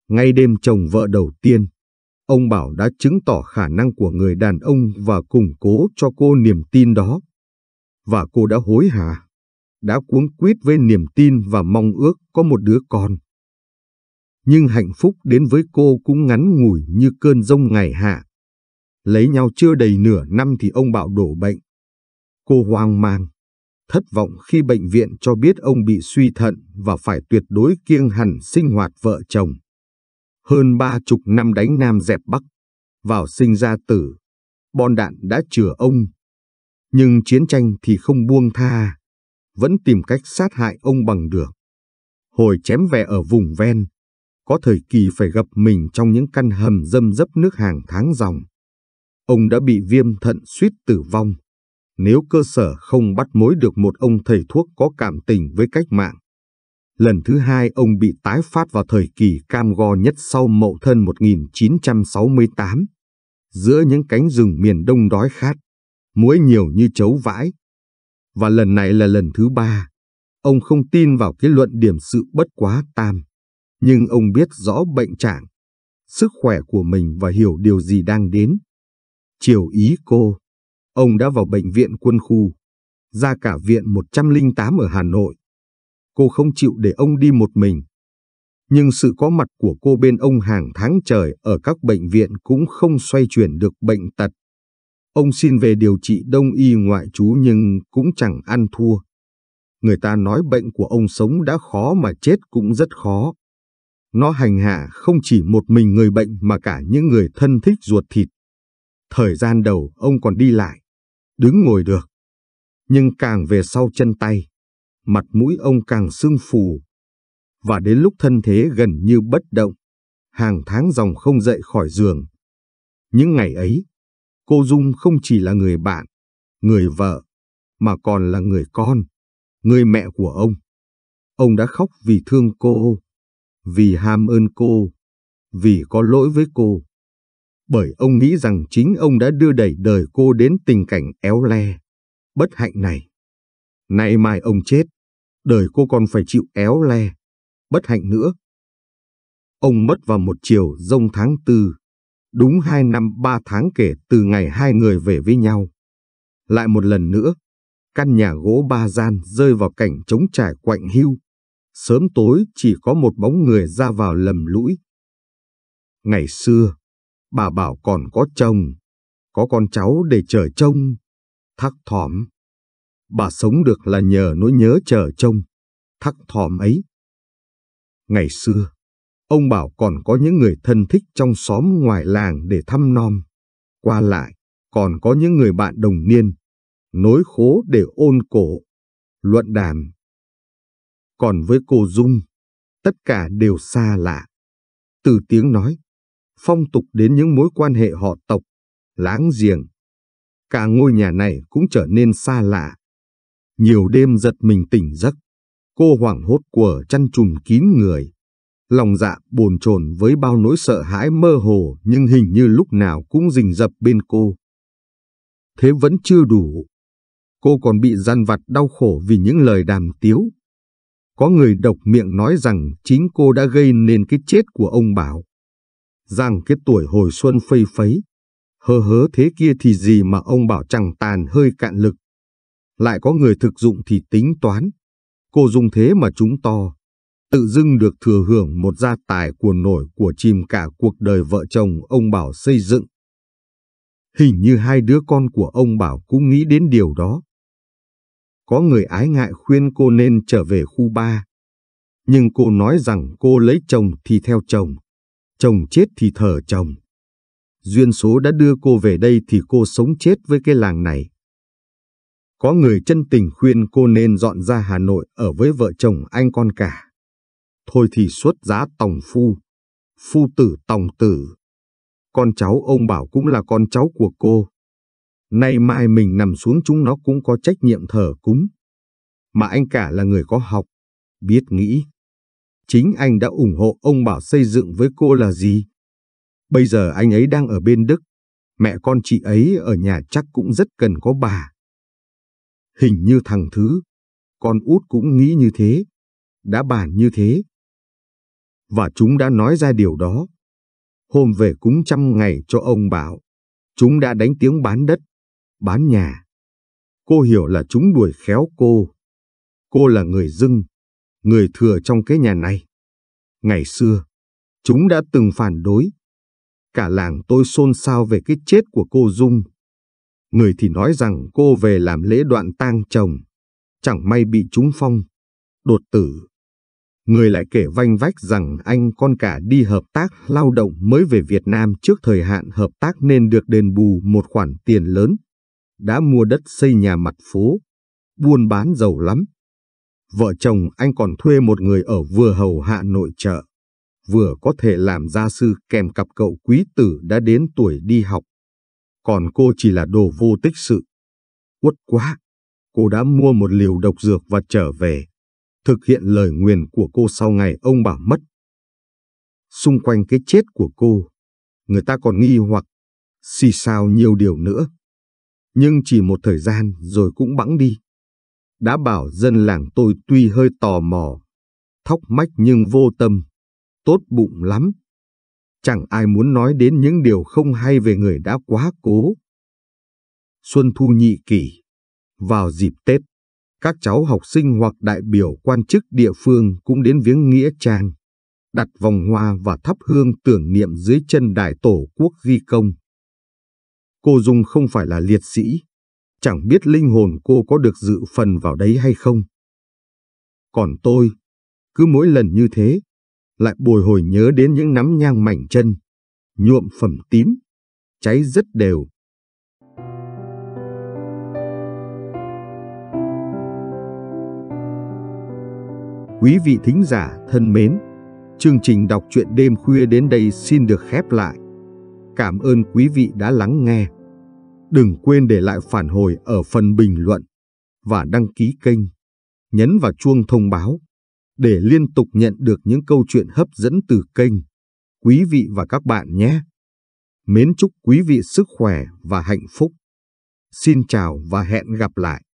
Ngay đêm chồng vợ đầu tiên, ông Bảo đã chứng tỏ khả năng của người đàn ông và củng cố cho cô niềm tin đó. Và cô đã hối hả, đã cuống quýt với niềm tin và mong ước có một đứa con. Nhưng hạnh phúc đến với cô cũng ngắn ngủi như cơn rông ngày hạ. Lấy nhau chưa đầy nửa năm thì ông Bảo đổ bệnh. Cô hoang mang, thất vọng khi bệnh viện cho biết ông bị suy thận và phải tuyệt đối kiêng hẳn sinh hoạt vợ chồng. Hơn ba chục năm đánh Nam dẹp Bắc, vào sinh ra tử, bon đạn đã chừa ông. Nhưng chiến tranh thì không buông tha, vẫn tìm cách sát hại ông bằng được. Hồi chém về ở vùng ven, có thời kỳ phải gặp mình trong những căn hầm dâm dấp nước hàng tháng dòng. Ông đã bị viêm thận suýt tử vong nếu cơ sở không bắt mối được một ông thầy thuốc có cảm tình với cách mạng. Lần thứ hai ông bị tái phát vào thời kỳ cam go nhất sau mậu thân 1968. Giữa những cánh rừng miền đông đói khát, muối nhiều như chấu vãi. Và lần này là lần thứ ba, ông không tin vào cái luận điểm sự bất quá tam. Nhưng ông biết rõ bệnh trạng, sức khỏe của mình và hiểu điều gì đang đến. Chiều ý cô Ông đã vào bệnh viện quân khu, ra cả viện 108 ở Hà Nội. Cô không chịu để ông đi một mình. Nhưng sự có mặt của cô bên ông hàng tháng trời ở các bệnh viện cũng không xoay chuyển được bệnh tật. Ông xin về điều trị đông y ngoại trú nhưng cũng chẳng ăn thua. Người ta nói bệnh của ông sống đã khó mà chết cũng rất khó. Nó hành hạ không chỉ một mình người bệnh mà cả những người thân thích ruột thịt. Thời gian đầu ông còn đi lại, đứng ngồi được. Nhưng càng về sau chân tay, mặt mũi ông càng sưng phù. Và đến lúc thân thế gần như bất động, hàng tháng dòng không dậy khỏi giường. Những ngày ấy, cô Dung không chỉ là người bạn, người vợ, mà còn là người con, người mẹ của ông. Ông đã khóc vì thương cô, vì ham ơn cô, vì có lỗi với cô bởi ông nghĩ rằng chính ông đã đưa đẩy đời cô đến tình cảnh éo le, bất hạnh này. Nay mai ông chết, đời cô còn phải chịu éo le, bất hạnh nữa. Ông mất vào một chiều rông tháng tư, đúng hai năm ba tháng kể từ ngày hai người về với nhau. Lại một lần nữa, căn nhà gỗ ba gian rơi vào cảnh trống trải quạnh hiu. Sớm tối chỉ có một bóng người ra vào lầm lũi. Ngày xưa, bà bảo còn có chồng, có con cháu để chờ trông, thắc thỏm. Bà sống được là nhờ nỗi nhớ chờ trông, thắc thỏm ấy. Ngày xưa, ông bảo còn có những người thân thích trong xóm ngoài làng để thăm nom. Qua lại, còn có những người bạn đồng niên, nối khố để ôn cổ, luận đàn. Còn với cô Dung, tất cả đều xa lạ. Từ tiếng nói, phong tục đến những mối quan hệ họ tộc, láng giềng. Cả ngôi nhà này cũng trở nên xa lạ. Nhiều đêm giật mình tỉnh giấc, cô hoảng hốt quở chăn trùm kín người. Lòng dạ bồn chồn với bao nỗi sợ hãi mơ hồ nhưng hình như lúc nào cũng rình rập bên cô. Thế vẫn chưa đủ. Cô còn bị gian vặt đau khổ vì những lời đàm tiếu. Có người độc miệng nói rằng chính cô đã gây nên cái chết của ông Bảo rằng cái tuổi hồi xuân phây phấy, hơ hớ thế kia thì gì mà ông bảo chẳng tàn hơi cạn lực. Lại có người thực dụng thì tính toán, cô dùng thế mà chúng to, tự dưng được thừa hưởng một gia tài của nổi của chìm cả cuộc đời vợ chồng ông bảo xây dựng. Hình như hai đứa con của ông bảo cũng nghĩ đến điều đó. Có người ái ngại khuyên cô nên trở về khu ba. Nhưng cô nói rằng cô lấy chồng thì theo chồng, chồng chết thì thở chồng. Duyên số đã đưa cô về đây thì cô sống chết với cái làng này. Có người chân tình khuyên cô nên dọn ra Hà Nội ở với vợ chồng anh con cả. Thôi thì xuất giá tòng phu, phu tử tòng tử. Con cháu ông bảo cũng là con cháu của cô. Nay mai mình nằm xuống chúng nó cũng có trách nhiệm thờ cúng. Mà anh cả là người có học, biết nghĩ, chính anh đã ủng hộ ông Bảo xây dựng với cô là gì. Bây giờ anh ấy đang ở bên Đức, mẹ con chị ấy ở nhà chắc cũng rất cần có bà. Hình như thằng Thứ, con út cũng nghĩ như thế, đã bàn như thế. Và chúng đã nói ra điều đó. Hôm về cúng trăm ngày cho ông Bảo, chúng đã đánh tiếng bán đất, bán nhà. Cô hiểu là chúng đuổi khéo cô. Cô là người dưng, người thừa trong cái nhà này. Ngày xưa, chúng đã từng phản đối. Cả làng tôi xôn xao về cái chết của cô Dung. Người thì nói rằng cô về làm lễ đoạn tang chồng, chẳng may bị trúng phong, đột tử. Người lại kể vanh vách rằng anh con cả đi hợp tác lao động mới về Việt Nam trước thời hạn hợp tác nên được đền bù một khoản tiền lớn. Đã mua đất xây nhà mặt phố, buôn bán giàu lắm vợ chồng anh còn thuê một người ở vừa hầu hạ nội trợ, vừa có thể làm gia sư kèm cặp cậu quý tử đã đến tuổi đi học. Còn cô chỉ là đồ vô tích sự. Uất quá! Cô đã mua một liều độc dược và trở về, thực hiện lời nguyền của cô sau ngày ông bà mất. Xung quanh cái chết của cô, người ta còn nghi hoặc, xì sao nhiều điều nữa. Nhưng chỉ một thời gian rồi cũng bẵng đi đã bảo dân làng tôi tuy hơi tò mò, thóc mách nhưng vô tâm, tốt bụng lắm. Chẳng ai muốn nói đến những điều không hay về người đã quá cố. Xuân thu nhị kỷ, vào dịp Tết, các cháu học sinh hoặc đại biểu quan chức địa phương cũng đến viếng Nghĩa Trang, đặt vòng hoa và thắp hương tưởng niệm dưới chân đài tổ quốc ghi công. Cô Dung không phải là liệt sĩ, chẳng biết linh hồn cô có được dự phần vào đấy hay không. Còn tôi, cứ mỗi lần như thế, lại bồi hồi nhớ đến những nắm nhang mảnh chân, nhuộm phẩm tím, cháy rất đều. Quý vị thính giả thân mến, chương trình đọc truyện đêm khuya đến đây xin được khép lại. Cảm ơn quý vị đã lắng nghe. Đừng quên để lại phản hồi ở phần bình luận và đăng ký kênh, nhấn vào chuông thông báo để liên tục nhận được những câu chuyện hấp dẫn từ kênh. Quý vị và các bạn nhé! Mến chúc quý vị sức khỏe và hạnh phúc. Xin chào và hẹn gặp lại!